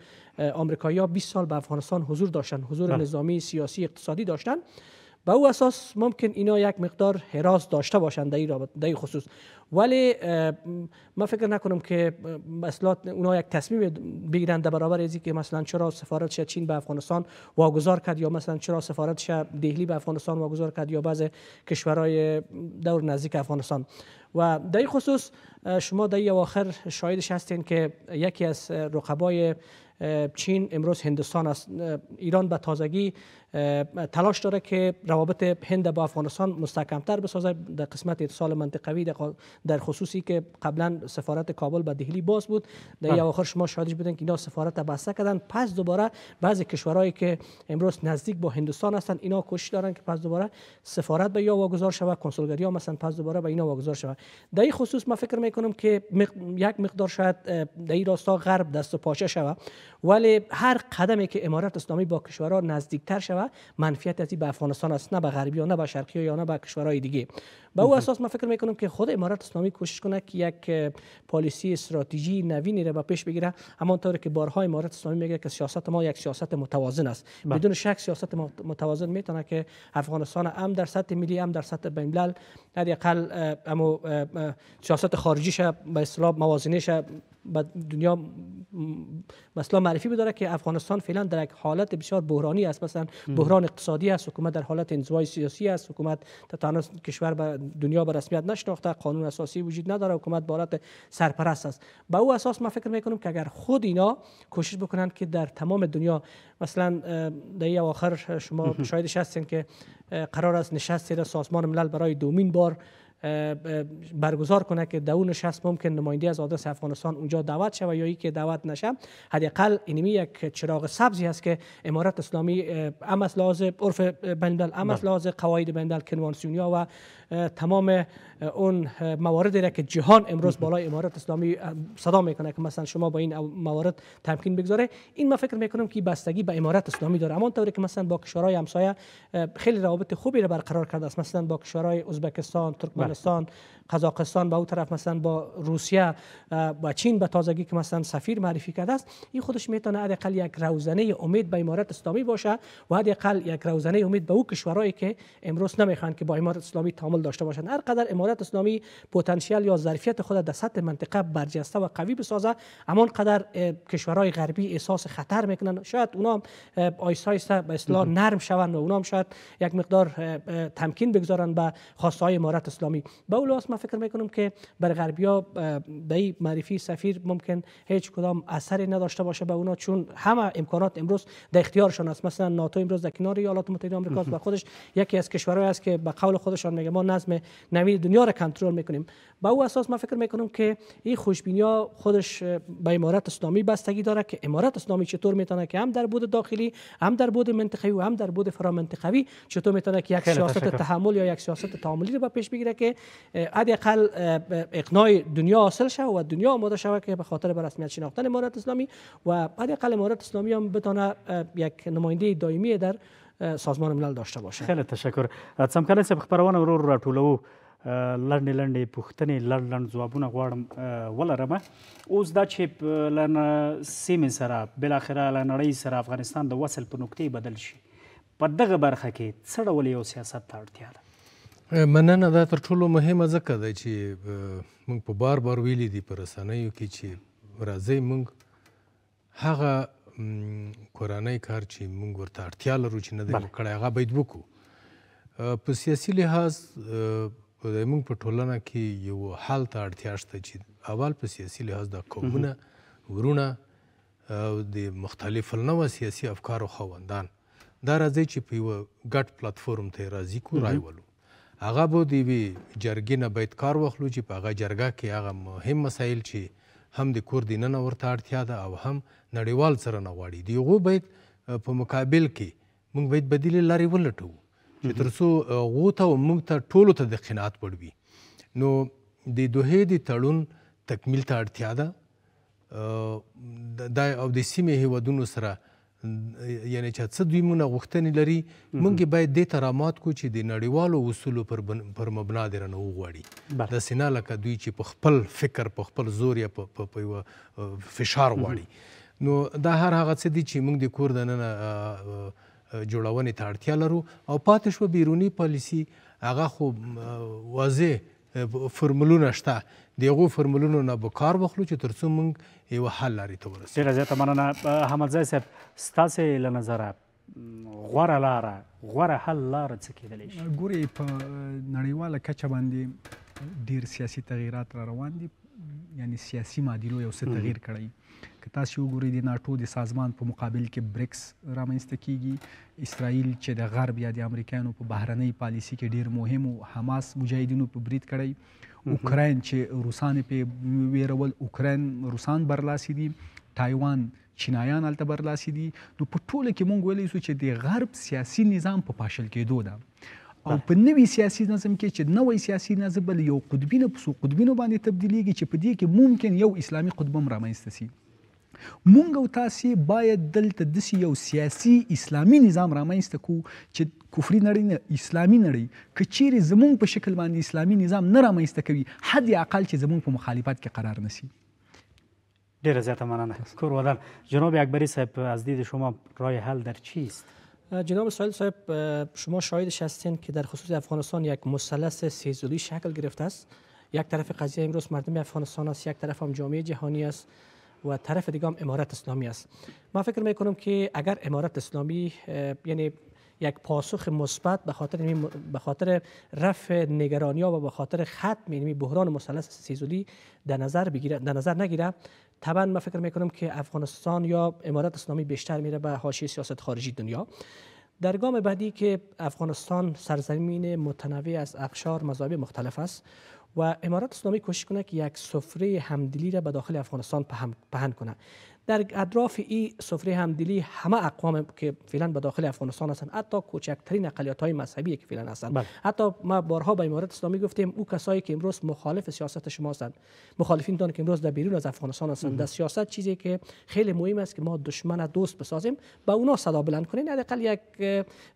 آمریکایی‌ها 20 سال به افغانستان حضور داشتن حضور بله. نظامی سیاسی اقتصادی داشتن به او اساس ممکن اینا یک مقدار حراس داشته باشند در این خصوص ولی من فکر نکنم که مثلا اونا یک تصمیم بگیرند در برابر ازی که مثلا چرا سفارت چین به افغانستان واگذار کرد یا مثلا چرا سفارت دهلی به افغانستان واگذار کرد یا بعض کشورهای دور نزدیک افغانستان و در خصوص شما در آخر شاهدش هستین که یکی از رقبای چین امروز هندستان است ایران به تازگی تلاش داره که روابط هند با افغانستان مستحکمتر بسازه در قسمت اتصال منطقوی در خصوصی که قبلا سفارت کابل به دهلی باز بود در بله. آخر شما شاهدش بودن که اینا سفارت بسته کردن پس دوباره بعضی کشورهایی که امروز نزدیک با هندوستان هستن اینا کوشش دارن که پس دوباره سفارت به یا واگذار شود کنسولگری ها مثلا پس دوباره به اینا واگذار شود در این خصوص ما فکر میکنم که یک مقدار شاید در این راستا غرب دست و پاچه شود ولی هر قدمی که امارات اسلامی با کشورها نزدیکتر شود و منفیت از به افغانستان است نه به غربی نه به شرقی ها یا نه به کشورهای دیگه به او اساس من فکر میکنم که خود امارات اسلامی کوشش کنه که یک پالیسی استراتژی نوینی را به پیش بگیره همانطور که بارها امارات اسلامی میگه که سیاست ما یک سیاست متوازن است بله. بدون شک سیاست متوازن میتونه که افغانستان هم در سطح ملی هم در سطح بین الملل حداقل سیاست خارجیش به اصطلاح ش به دنیا مثلا معرفی بداره که افغانستان فعلا در یک حالت بسیار بحرانی است مثلا بحران اقتصادی است حکومت در حالت انزوای سیاسی است حکومت تنها کشور به دنیا به رسمیت نشناخته قانون اساسی وجود نداره حکومت به حالت سرپرست است به او اساس من فکر میکنم که اگر خود اینا کوشش بکنند که در تمام دنیا مثلا در آخر شما شاید هستین که قرار است نشست سازمان ملل برای دومین بار برگزار کنه که در اون نشست ممکن نماینده از آدرس افغانستان اونجا دعوت شوه یا که دعوت نشه حداقل اینمی یک چراغ سبزی هست که امارات اسلامی امس لازم، لحاظ عرف بندل امس بله. لازم، لحاظ قواعد بندل کنوانسیونیا و تمام اون موارد را که جهان امروز بالای امارات اسلامی صدا میکنه که مثلا شما با این موارد تمکین بگذاره این ما فکر میکنم که بستگی به امارات اسلامی داره اما طوری که مثلا با کشورهای همسایه خیلی روابط خوبی را برقرار کرده است مثلا با کشورهای ازبکستان ترکمنستان بله. قزاقستان به اون طرف مثلا با روسیه با چین به تازگی که مثلا سفیر معرفی کرده است این خودش میتونه حداقل یک روزنه امید به امارات اسلامی باشه و حداقل یک روزنه امید به او کشورهایی که امروز نمیخوان که با امارات اسلامی تعامل تعامل داشته باشند هر قدر امارات اسلامی پتانسیل یا ظرفیت خود در سطح منطقه برجسته و قوی بسازه همان قدر کشورهای غربی احساس خطر میکنن شاید اونا آیسای آیسا به اصطلاح نرم شوند و اونا شاید یک مقدار تمکین بگذارن به خواسته های امارات اسلامی به اول من فکر میکنم که بر غربیا به معرفی سفیر ممکن هیچ کدام اثری نداشته باشه به اونا چون همه امکانات امروز در اختیارشان است مثلا ناتو امروز در کنار ایالات متحده آمریکا و خودش یکی از کشورهایی است که به قول خودشان میگه نظم نوین دنیا را کنترل میکنیم با او اساس ما فکر میکنم که این خوشبینی ها خودش به امارت اسلامی بستگی داره که امارت اسلامی چطور میتونه که هم در بود داخلی هم در بود منطقه‌ای و هم در بود فرامنطقه‌ای چطور میتونه که یک سیاست تحمل یا یک سیاست تعاملی رو به پیش بگیره که حداقل اقناع دنیا حاصل شود و دنیا آماده شود که به خاطر به رسمیت شناختن امارت اسلامی و حداقل امارت اسلامی هم بتونه یک نماینده دائمی در سازمان ملل داشته باشه خیلی تشکر سمکاله صاحب خبرونه ورور راټولو لړنې لړنې پوښتنې لړ لړ ځوابونه غواړم ولرمه اوس دا چې لنه سیمه سره بل اخره لنړی سره افغانستان د وصل په نقطې بدل شي په دغه برخه کې څه ډول یو سیاست ته اړتیا ده مننه دا تر ټولو مهمه ځکه ده چې موږ په بار بار ویلي دي په رسنیو کې چې راځئ موږ هغه کورانۍ کار چې موږ ورته اړتیا لرو چې نه دی کړی هغه باید وکړو په سیاسي لحاظ زموږ په ټولنه کې یو حال ته اړتیا شته چې اول په سیاسي لحاظ د قومونه ورونه د مختلف النوع سیاسي افکارو خواندان دا راځي چې په یو ګډ پلیټفارم ته راځي کو راولو هغه به د جرګې نه باید کار واخلو چې په هغه جرګه کې هغه مهم مسایل چې هم د کور دننه ورته اړتیا ده او هم نړیوال سره نه غواړي د هغو باید په مقابل کې موږ باید بدیلې لارې ولټوو چې تر څو هغو ته او موږ ته ټولو ته د قناعت وړ وي نو د دوهې د تړون تکمیل ته اړتیا ده دا او د سیمې هیوادونو سره یعنی چې څه دوی مونږ غوښتنې لري مونږ باید دې ترامات کو چې د نړیوالو اصولو پر بن... پر مبنا د رنه وغواړي د سینا لکه دوی چې په خپل فکر په خپل زور یا په په یو فشار غواړي نو دا هر هغه څه دي چې مونږ د کور دننه جوړونې ته اړتیا لرو او پاتې شو بیرونی پالیسی هغه خو واضح فرمولونه شته د هغو فرمولونو نه به کار واخلو چې تر څو موږ یو حل لارې ته ورسو ډېره زیاته مننه احمدزی صاحب ستاسې له نظره غوره لاره غوره حل لاره څه کېدلی شي ګورې په نړیواله کچه باندې ډېر سیاسي تغییرات را روان دي یعنی سیاسي معادلو یو څه تغییر کړی که تاسو وګورئ د ناتو د سازمان په مقابل کې بریکس رامنځته کیږي اسرائیل چې د غرب یا د امریکایانو په بهرنۍ پالیسی کې ډیر مهم او حماس مجاهدینو په برید کړی اوکرين چې روسان په ویرول اوکرين روسان برلاسي دي تایوان چینایان الته برلاسي دي نو په ټوله کې مونږ ویلی سو چې د غرب سیاسي نظام په پاشل کېدو ده او په نوي سیاسي نظم کې چې نوې سیاسي نظم بل یو قطبینه په سو قطبینه باندې تبدیلیږي چې په دې کې ممکن یو اسلامي قطب هم رامنځته شي مونږ او تاسې باید دلته داسې یو سیاسي اسلامي نظام رامنځته کو چې کفري نړۍ نه اسلامي نړۍ که چیرې زمونږ په شکل باندې اسلامي نظام نه رامنځته کوي حد اقل چې زمونږ په مخالفت کې قرار نسی ډیره زیاته مننه کور ودان جناب اکبری صاحب از دید شما رای حل در چیست جناب سایل صاحب شما شاهدش هستین که در خصوص افغانستان یک مثلث سه‌زلی شکل گرفته است یک طرف قضیه امروز مردم افغانستان است یک طرف هم جامعه جهانی است و طرف دیگه هم امارت اسلامی است ما فکر می کنم که اگر امارت اسلامی یعنی یک پاسخ مثبت به خاطر به خاطر رفع نگرانی ها و به خاطر ختم این یعنی بحران مثلث سیزولی در نظر بگیره در نظر نگیره طبعا ما فکر میکنم که افغانستان یا امارت اسلامی بیشتر میره به حاشیه سیاست خارجی دنیا در گام بعدی که افغانستان سرزمین متنوع از اقشار مذاهب مختلف است و امارات اسلامی کوشش کنه که یک سفره همدلی را به داخل افغانستان پهن کنه در اطراف این سفره همدلی همه اقوام که فعلا به داخل افغانستان هستند حتی کوچکترین اقلیت های مذهبی که فعلا هستند بله. حتی ما بارها به امارات اسلامی گفتیم او کسایی که امروز مخالف سیاست شما هستند مخالفین دان که امروز در بیرون از افغانستان هستند در سیاست چیزی که خیلی مهم است که ما دشمن دوست بسازیم با اونا صدا بلند کنین حداقل یک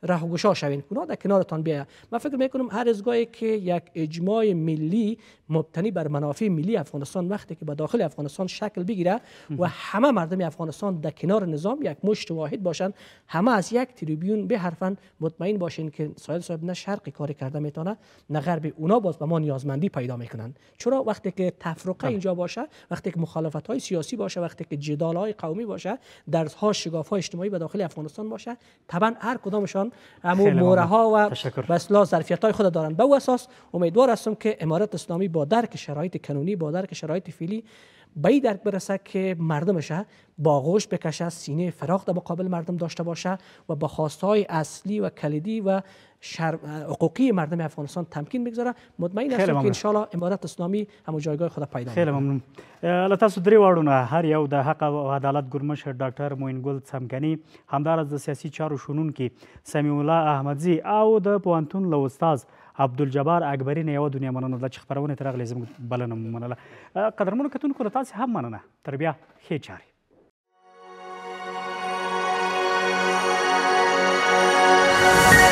راهگشا شوین اونا در کنارتان بیا من فکر می کنم هر از که یک اجماع ملی مبتنی بر منافع ملی افغانستان وقتی که به داخل افغانستان شکل بگیره و همه مردم افغانستان در کنار نظام یک مشت واحد باشند همه از یک تریبیون به حرفا مطمئن باشین که سایل صاحب نه شرق کاری کرده میتونه نه غرب اونا باز به ما نیازمندی پیدا میکنن چرا وقتی که تفرقه بله. اینجا باشه وقتی که مخالفت های سیاسی باشه وقتی که جدال های قومی باشه درس ها شگاف های اجتماعی به داخل افغانستان باشه طبعا هر کدامشان همو موره ها و بسلا ظرفیت های خود دارن به اساس امیدوار هستم که امارت اسلامی با درک شرایط کنونی با درک شرایط فعلی به این درک برسه که مردمشه با آغوش بکشه سینه فراخ در مقابل مردم داشته باشه و به خواستهای اصلی و کلیدی و شر... حقوقی مردم افغانستان تمکین بگذاره مطمئن هستم که انشالله امارت اسلامی همو جایگاه خود پیدا خیلی ممنون الله تاسو درې واړونه هر یو د حق او عدالت ګورمشر ډاکټر موین ګل سمکنی همدارس د سیاسي چارو شنونکي سمیع الله احمدزی او د پوهنتون له استاد عبدالجبار اکبري نه یوه دنیا مننه ده چې خپرونې ته راغلې زموږ بلنه مو منله قدرمنو کتونکو له تاسې هم مننه تر بیا ښې چارې thank you